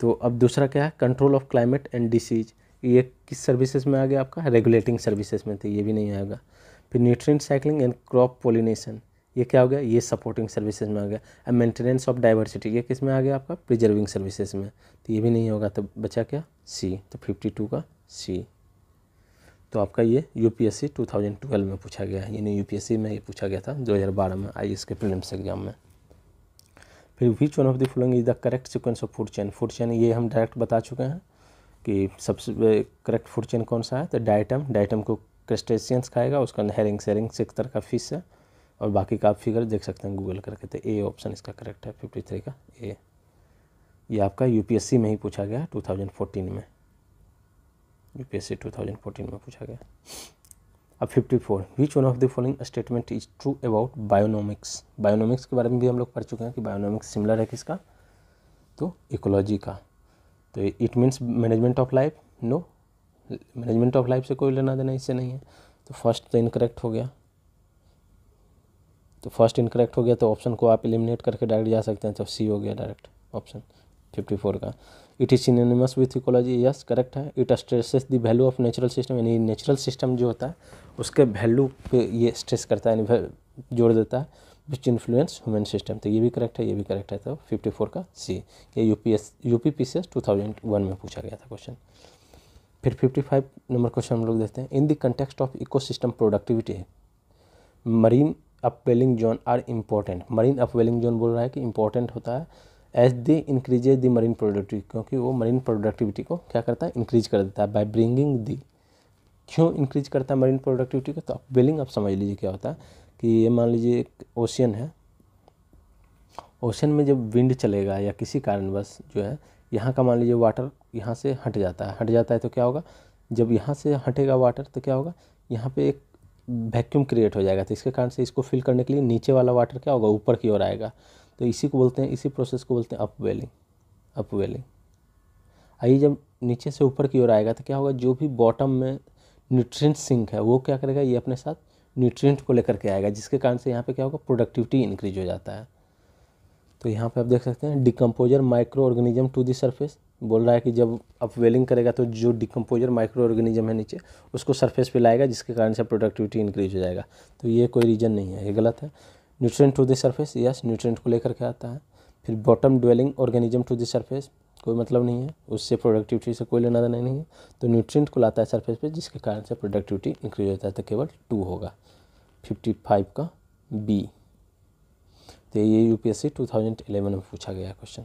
तो अब दूसरा क्या है control of climate and disease ये किस सर्विसेज में आ गया आपका रेगुलेटिंग सर्विसेज में थे ये भी नहीं आएगा फिर nutrient cycling and crop pollination ये क्या हो गया ये सपोर्टिंग सर्विसेज में आ गया एंड मेंटेनेंस ऑफ डाइवर्सिटी ये किस में आ गया आपका प्रिजर्विंग सर्विसेज में तो ये भी नहीं होगा तो बचा क्या सी तो फिफ्टी टू का सी तो आपका ये U P S C two thousand twelve में पूछा गया है एस सी में ये पूछा गया था दो हज़ार बारह में आई एस के प्रीलिम्स एग्जाम में फिर which one of the following is the correct sequence of food chain food chain ये हम डायरेक्ट बता चुके हैं कि सबसे करेक्ट फूड चैन कौन सा है तो डाइटम डाइटम को क्रस्टेशियंस खाएगा उसका हेरिंग सेरिंग सिक्स तरह का फिश है और बाकी का आप फिगर देख सकते हैं गूगल करके तो ए ऑप्शन इसका करेक्ट है फिफ्टी थ्री का ए ये आपका यूपीएससी में ही पूछा गया टू थाउजेंड फोर्टीन में यूपीएससी फोर्टीन में पूछा गया अब 54 which one of the following statement is true about bionomics bionomics के बारे में भी हम लोग पढ़ चुके हैं कि बायोनॉमिक्स सिमिलर है किसका तो इकोलॉजी का तो it means management of life no management of life से कोई लेना देना इससे नहीं है तो फर्स्ट तो इनकरेक्ट हो गया तो फर्स्ट इनकरेक्ट हो गया तो ऑप्शन को आप इलिमिनेट करके डायरेक्ट जा सकते हैं तो सी हो गया डायरेक्ट ऑप्शन फिफ्टी फोर का it is synonymous with ecology yes correct है it stresses the value of natural system यानी नेचुरल सिस्टम जो होता है उसके वैल्यू पे ये स्ट्रेस करता है यानी जोड़ देता है विच इन्फ्लुएंस ह्यूमन सिस्टम तो ये भी करेक्ट है ये भी करेक्ट है तो फिफ्टी फोर का सी ये U P S U P P C S two thousand one में पूछा गया था क्वेश्चन फिर फिफ्टी फाइव नंबर क्वेश्चन हम लोग देखते हैं in the context of eco system productivity marine upwelling zone are important marine upwelling zone बोल रहा है कि इम्पोर्टेंट होता है as they increases the marine productivity क्योंकि वो मरीन प्रोडक्टिविटी को क्या करता है इंक्रीज कर देता है बाय ब्रिंगिंग दी क्यों इंक्रीज करता है मरीन प्रोडक्टिविटी को तो आप बिलिंग आप समझ लीजिए क्या होता है कि ये मान लीजिए एक ओशियन है ओशन में जब विंड चलेगा या किसी कारणवश जो है यहाँ का मान लीजिए वाटर यहाँ से हट जाता है हट जाता है तो क्या होगा जब यहाँ से हटेगा वाटर तो क्या होगा यहाँ पे एक वैक्यूम क्रिएट हो जाएगा तो इसके कारण से इसको फिल करने के लिए नीचे वाला वाटर क्या होगा ऊपर की ओर आएगा तो इसी को बोलते हैं इसी प्रोसेस को बोलते हैं अप अप अपवेलिंग आइए जब नीचे से ऊपर की ओर आएगा तो क्या होगा जो भी बॉटम में न्यूट्रिएंट सिंक है वो क्या करेगा ये अपने साथ न्यूट्रिएंट को लेकर के आएगा जिसके कारण से यहाँ पे क्या होगा प्रोडक्टिविटी इंक्रीज हो जाता है तो यहाँ पे आप देख सकते हैं decomposer micro organism to the surface बोल रहा है कि जब अपवेलिंग करेगा तो जो डिकम्पोजर माइक्रो ऑर्गेनिज्म है नीचे उसको सरफेस पे लाएगा जिसके कारण से प्रोडक्टिविटी इंक्रीज हो जाएगा तो ये कोई रीज़न नहीं है ये गलत है nutrient to the surface yes nutrient को लेकर के आता है फिर bottom dwelling organism to the surface कोई मतलब नहीं है उससे प्रोडक्टिविटी से कोई लेना देना नहीं है तो न्यूट्रेंट को लाता है सरफेस पे जिसके कारण से प्रोडक्टिविटी इंक्रीज होता है तो केवल टू होगा फिफ्टी फाइव का बी तो ये यूपीएससी एलेवन में पूछा गया क्वेश्चन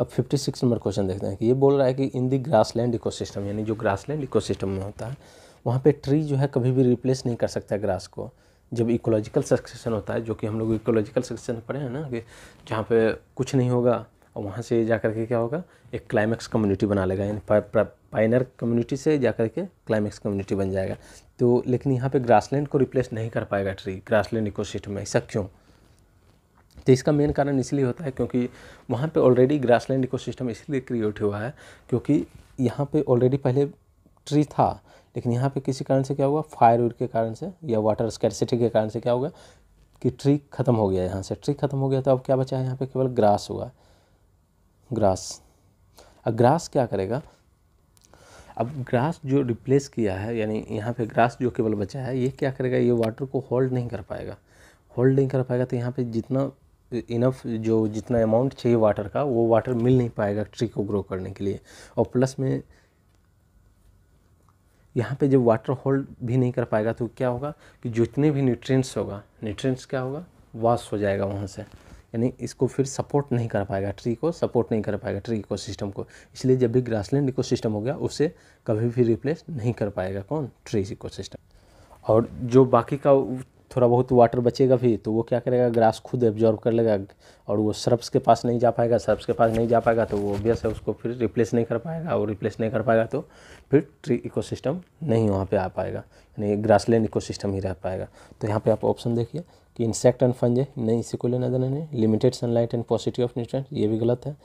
अब फिफ्टी सिक्स नंबर क्वेश्चन देखते हैं कि ये बोल रहा है कि इन दी लैंड इकोसिस्टम यानी जो ग्रास लैंड इकोसिस्टम में होता है वहाँ पे ट्री जो है कभी भी रिप्लेस नहीं कर सकता ग्रास को जब इकोलॉजिकल सक्सेशन होता है जो कि हम लोग इकोलॉजिकल सक्सेशन पढ़े हैं ना कि जहाँ पे कुछ नहीं होगा और वहाँ से जा कर के क्या होगा एक क्लाइमैक्स कम्युनिटी बना लेगा यानी पाइनर कम्युनिटी से जा कर के क्लाइमैक्स कम्युनिटी बन जाएगा तो लेकिन यहाँ पे ग्रासलैंड को रिप्लेस नहीं कर पाएगा ट्री ग्रासलैंड इकोसिस्टम में ऐसा क्यों तो इसका मेन कारण इसलिए होता है क्योंकि वहाँ पे ऑलरेडी ग्रासलैंड इकोसिस्टम इसलिए क्रिएट हुआ है क्योंकि यहाँ पे ऑलरेडी पहले ट्री था लेकिन यहाँ पे किसी कारण से क्या हुआ फायर के कारण से या वाटर स्कैरसिटी के कारण से क्या हो गया कि ट्री ख़त्म हो गया यहाँ से ट्री ख़त्म हो गया तो अब क्या बचा है यहाँ पे केवल ग्रास हुआ ग्रास अब ग्रास क्या करेगा अब ग्रास जो रिप्लेस किया है यानी यहाँ पे ग्रास जो केवल बचा है ये क्या करेगा ये वाटर को होल्ड नहीं कर पाएगा होल्ड नहीं कर पाएगा तो यहाँ पे जितना इनफ जो जितना अमाउंट चाहिए वाटर का वो वाटर मिल नहीं पाएगा ट्री को ग्रो करने के लिए और प्लस में यहाँ पे जब वाटर होल्ड भी नहीं कर पाएगा तो क्या होगा कि जितने भी न्यूट्रिएंट्स होगा न्यूट्रिएंट्स क्या होगा वॉश हो जाएगा वहाँ से यानी इसको फिर सपोर्ट नहीं कर पाएगा ट्री को सपोर्ट नहीं कर पाएगा ट्री इको को इसलिए जब भी ग्रासलैंड इको हो गया उसे कभी भी रिप्लेस नहीं कर पाएगा कौन ट्री इकोसिस्टम और जो बाकी का थोड़ा बहुत वाटर बचेगा भी तो वो क्या करेगा ग्रास खुद एब्जॉर्व कर लेगा और वो सर्प्स के पास नहीं जा पाएगा सर्प्स के पास नहीं जा पाएगा तो वो ऑब्वियस है उसको फिर रिप्लेस नहीं कर पाएगा और रिप्लेस नहीं कर पाएगा तो फिर ट्री इको नहीं वहाँ पर आ पाएगा यानी ग्रासलैंड इकोसिस्टम ही रह पाएगा तो यहाँ पर आप ऑप्शन देखिए कि इंसेक्ट एंड फंजे नहीं इसी को लेना देना नहीं limited sunlight and positive of nutrient ये भी गलत है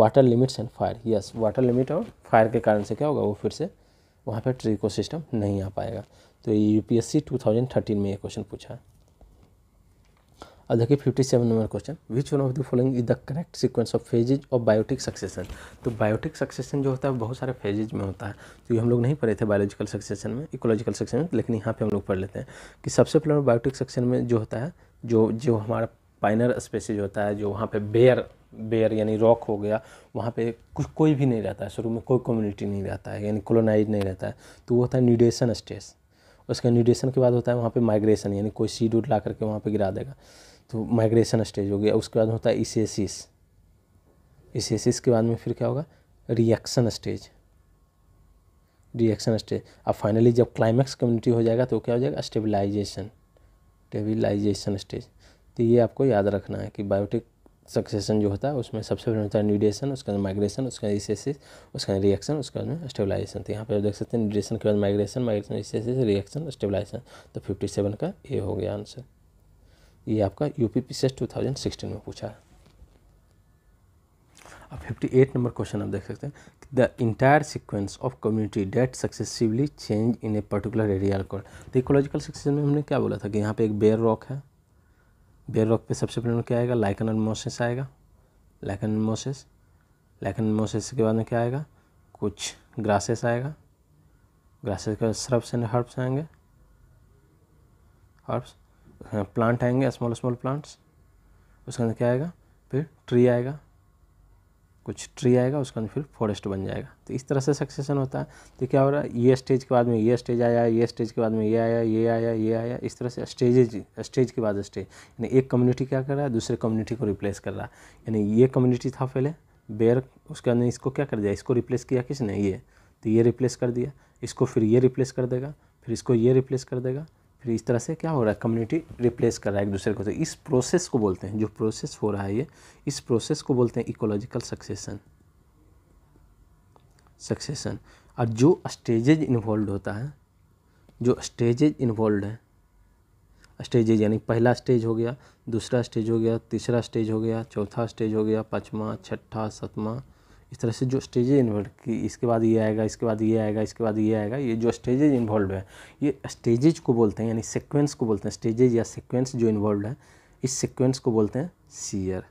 water limits and fire yes water limit और फायर के कारण से क्या होगा वो फिर से वहाँ पर ट्री इकोसिस्टम नहीं आ पाएगा तो ये यूपीएससी 2013 में ये क्वेश्चन पूछा अब देखिए fifty seven number question which one of the following is the correct sequence of phases of biotic succession तो बायोटिक सक्सेशन जो होता है बहुत सारे फेजेज में होता है तो ये हम लोग नहीं पढ़े थे बायोलॉजिकल सक्सेशन में इकोलॉजिकल सक्सेशन में लेकिन यहाँ पे हम लोग पढ़ लेते हैं कि सबसे पहले बायोटिक सक्सेशन में जो होता है जो जो हमारा पाइनर स्पेसीज होता है जो वहाँ पर बेयर बेयर यानी रॉक हो गया वहाँ पे कुछ कोई भी नहीं रहता है शुरू में कोई कम्युनिटी नहीं रहता है यानी कोलोनाइज नहीं रहता है तो वो होता है न्यूडेशन स्टेज उसका न्यूडेशन के बाद होता है वहाँ पर माइग्रेशन यानी कोई सीड उड ला करके वहाँ पर गिरा देगा तो माइग्रेशन स्टेज हो गया उसके बाद होता है इसेसिस इसेसिस के बाद में फिर क्या होगा रिएक्शन स्टेज रिएक्शन स्टेज अब फाइनली जब क्लाइमैक्स कम्युनिटी हो जाएगा तो क्या हो जाएगा स्टेबलाइजेशन स्टेबलाइजेशन स्टेज तो ये आपको याद रखना है कि बायोटिक सक्सेशन जो होता है उसमें सबसे पहले होता है न्यूडेशन उसके बाद माइग्रेशन उसके बाद रिसेसिस उसके बाद रिएक्शन उसके बाद में स्टेबलाइजेशन तो यहाँ पर देख सकते हैं न्यूडेशन के बाद migration migration ecesis reaction stabilization तो फिफ्टी सेवन का ए हो गया आंसर ये आपका U P P C S two thousand sixteen में पूछा है अब फिफ्टी एट नंबर क्वेश्चन आप देख सकते हैं the entire sequence of community that successively change in a particular area called तो इकोलॉजिकल सेक्शन में हमने क्या बोला था कि यहाँ पे एक बेयर रॉक है बेयर रॉक पे सबसे पहले क्या आएगा लाइकन एंड मोसेस आएगा lichen and mosses lichen and mosses के बाद में क्या आएगा कुछ ग्रासेस आएगा ग्रासेस के बाद सर्फ्स एंड हर्ब्स आएंगे हर्ब्स हाँ, प्लांट आएंगे स्मॉल स्मॉल प्लांट्स उसके अंदर क्या आएगा फिर ट्री आएगा कुछ ट्री आएगा उसका फिर फॉरेस्ट बन जाएगा तो इस तरह से सक्सेशन होता है तो क्या हो रहा है ये स्टेज के बाद में ये स्टेज आया ये स्टेज के बाद में ये आया ये आया ये आया इस तरह से स्टेजेज स्टेज के बाद स्टेज यानी एक कम्युनिटी क्या कर रहा है दूसरे कम्युनिटी को रिप्लेस कर रहा है यानी ये कम्युनिटी था पहले बेयर उसके अंदर इसको क्या कर दिया इसको रिप्लेस किया किसने ये तो ये रिप्लेस कर दिया इसको फिर ये रिप्लेस कर देगा फिर इसको ये रिप्लेस कर देगा फिर इस तरह से क्या हो रहा है कम्युनिटी रिप्लेस कर रहा है एक दूसरे को तो इस प्रोसेस को बोलते हैं जो प्रोसेस हो रहा है ये इस प्रोसेस को बोलते हैं इकोलॉजिकल सक्सेसन सक्सेसन और जो स्टेजेज इन्वॉल्व होता है जो स्टेजेज इन्वॉल्व है स्टेजेज यानी पहला स्टेज हो गया दूसरा स्टेज हो गया तीसरा स्टेज हो गया चौथा स्टेज हो गया पाँचवा छठा सतवा इस तरह से जो स्टेजेज इन्वॉल्व की इसके बाद ये आएगा इसके बाद ये आएगा इसके बाद ये आएगा ये जो स्टेजेज इन्वॉल्व है ये स्टेजेज को बोलते हैं यानी सिक्वेंस को बोलते हैं स्टेजेज या सिक्वेंस जो इन्वॉल्व है इस सिक्वेंस को बोलते हैं sere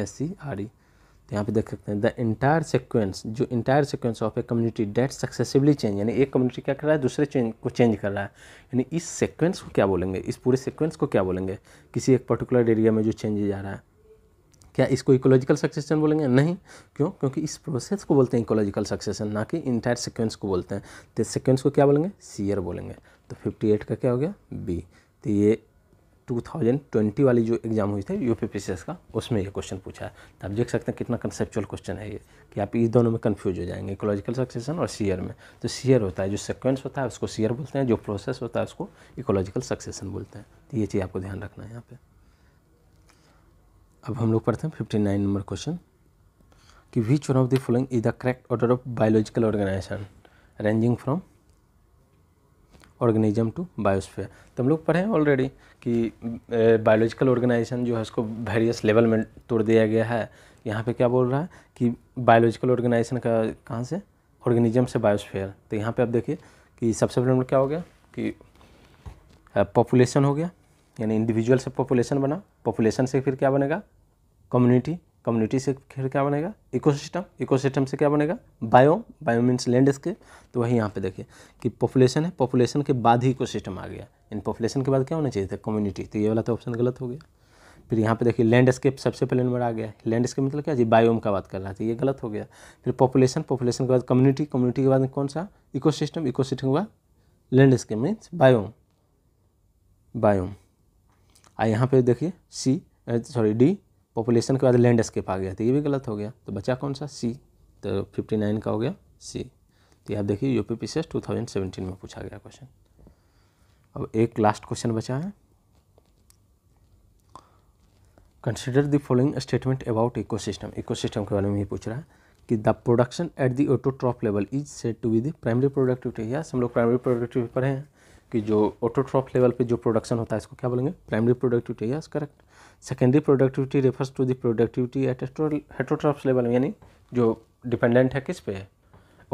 S C R E तो यहाँ पे देख सकते हैं द इंटायर सिक्वेंस जो entire sequence of a community that successively change यानी एक कम्युनिटी क्या कर रहा है दूसरे चेंज को चेंज कर रहा है यानी इस सिक्वेंस को क्या बोलेंगे इस पूरे सिक्वेंस को क्या बोलेंगे किसी एक पर्टिकुलर एरिया में जो चेंजेज आ रहा है क्या इसको इकोलॉजिकल सक्सेशन बोलेंगे नहीं क्यों क्योंकि इस प्रोसेस को बोलते हैं इकोलॉजिकल सक्सेशन ना कि इंटायर सिक्वेंस को बोलते हैं तो सिक्वेंस को क्या बोलेंगे सीयर बोलेंगे तो फिफ्टी एट का क्या हो गया बी तो ये 2020 वाली जो एग्ज़ाम हुई थी यू पी का उसमें ये क्वेश्चन पूछा है तो आप देख सकते हैं कितना कंसेप्चुअल क्वेश्चन है ये कि आप इस दोनों में कन्फ्यूज हो जाएंगे इकोलॉजिकल सक्सेशन और सीयर में तो सीयर होता है जो सिक्वेंस होता है उसको सीयर बोलते हैं जो प्रोसेस होता है उसको इकोलॉजिकल सक्सेशन बोलते हैं तो ये चीज़ आपको ध्यान रखना है यहाँ पर अब हम लोग पढ़ते हैं फिफ्टी नाइन नंबर क्वेश्चन कि which one of the following is the correct order of biological organisation ranging from organism to biosphere तो हम लोग पढ़े हैं ऑलरेडी कि बायोलॉजिकल ऑर्गेनाइजेशन जो है उसको वेरियस लेवल में तोड़ दिया गया है यहाँ पे क्या बोल रहा है कि बायोलॉजिकल ऑर्गेनाइजेशन का कहाँ से ऑर्गेनिज्म से बायोस्फीयर तो यहाँ पे आप देखिए कि सबसे पहले क्या हो गया कि पॉपुलेशन हो गया यानी इंडिविजुअल से पॉपुलेशन बना पॉपुलेशन से फिर क्या बनेगा कम्युनिटी कम्युनिटी से फिर क्या बनेगा इकोसिस्टम इकोसिस्टम से क्या बनेगा बायो बायो मीन्स लैंडस्केप तो वही यहाँ पे देखिए कि पॉपुलेशन है पॉपुलेशन के बाद ही इकोसिस्टम आ गया इन पॉपुलेशन के बाद क्या होना चाहिए था कम्युनिटी तो ये वाला तो ऑप्शन गलत हो गया फिर यहाँ पे देखिए लैंडस्केप सबसे पहले नंबर आ गया लैंडस्केप मतलब क्या जी बायोम का बात कर रहा था ये गलत हो गया फिर पॉपुलेशन पॉपुलेशन के बाद कम्युनिटी कम्युनिटी के बाद कौन सा इको इको सिस्टम के बाद लैंडस्केप मीन्स बायोम बायोम आ यहाँ पे देखिए सी सॉरी डी पॉपुलेशन के बाद लैंडस्केप आ गया तो ये भी गलत हो गया तो बचा कौन सा सी तो फिफ्टी नाइन का हो गया सी तो आप देखिए U P S two thousand seventeen में पूछा गया क्वेश्चन अब एक लास्ट क्वेश्चन बचा है consider the following statement about eco eco system के बारे में ये पूछ रहा है कि the production at the autotroph level is set to be the primary productivity yes हम लोग प्राइमरी प्रोडक्टिविटी पढ़े हैं कि जो ऑटोट्रॉप लेवल पे जो प्रोडक्शन होता है इसको क्या बोलेंगे प्राइमरी प्रोडक्टिविटी या correct secondary productivity refers to the productivity at heterotrophs level यानी जो डिपेंडेंट है किस पे है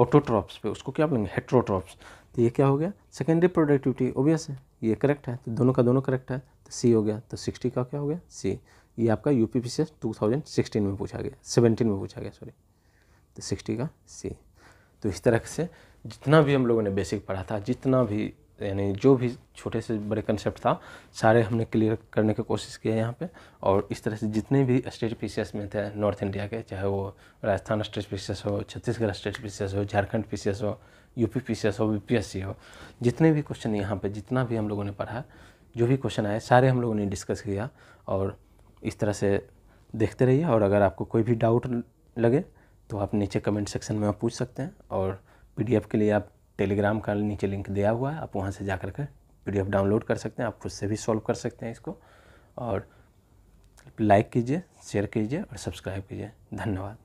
ऑटोट्रॉप्स पे उसको क्या बोलेंगे हेट्रोट्रॉप्स तो ये क्या हो गया सेकेंडरी प्रोडक्टिविटी ओबियस है ये करेक्ट है तो दोनों का दोनों करेक्ट है तो सी हो गया तो सिक्सटी का क्या हो गया सी ये आपका U P P two thousand sixteen में पूछा गया सेवनटीन में पूछा गया सॉरी तो सिक्सटी का सी तो इस तरह से जितना भी हम लोगों ने बेसिक पढ़ा था जितना भी यानी जो भी छोटे से बड़े कंसेप्ट था सारे हमने क्लियर करने की कोशिश की है यहाँ पे और इस तरह से जितने भी स्टेट पीसीएस में थे नॉर्थ इंडिया के चाहे वो राजस्थान स्टेट पीसीएस हो छत्तीसगढ़ स्टेट पीसीएस हो झारखंड पीसीएस हो यूपी पीसीएस हो बीपीएससी हो जितने भी क्वेश्चन यहाँ पर जितना भी हम लोगों ने पढ़ा जो भी क्वेश्चन आए सारे हम लोगों ने डिस्कस किया और इस तरह से देखते रहिए और अगर आपको कोई भी डाउट लगे तो आप नीचे कमेंट सेक्शन में पूछ सकते हैं और पीडीएफ के लिए आप टेलीग्राम का नीचे लिंक दिया हुआ है आप वहाँ से जा कर के पी डाउनलोड कर सकते हैं आप खुद से भी सॉल्व कर सकते हैं इसको और लाइक कीजिए शेयर कीजिए और सब्सक्राइब कीजिए धन्यवाद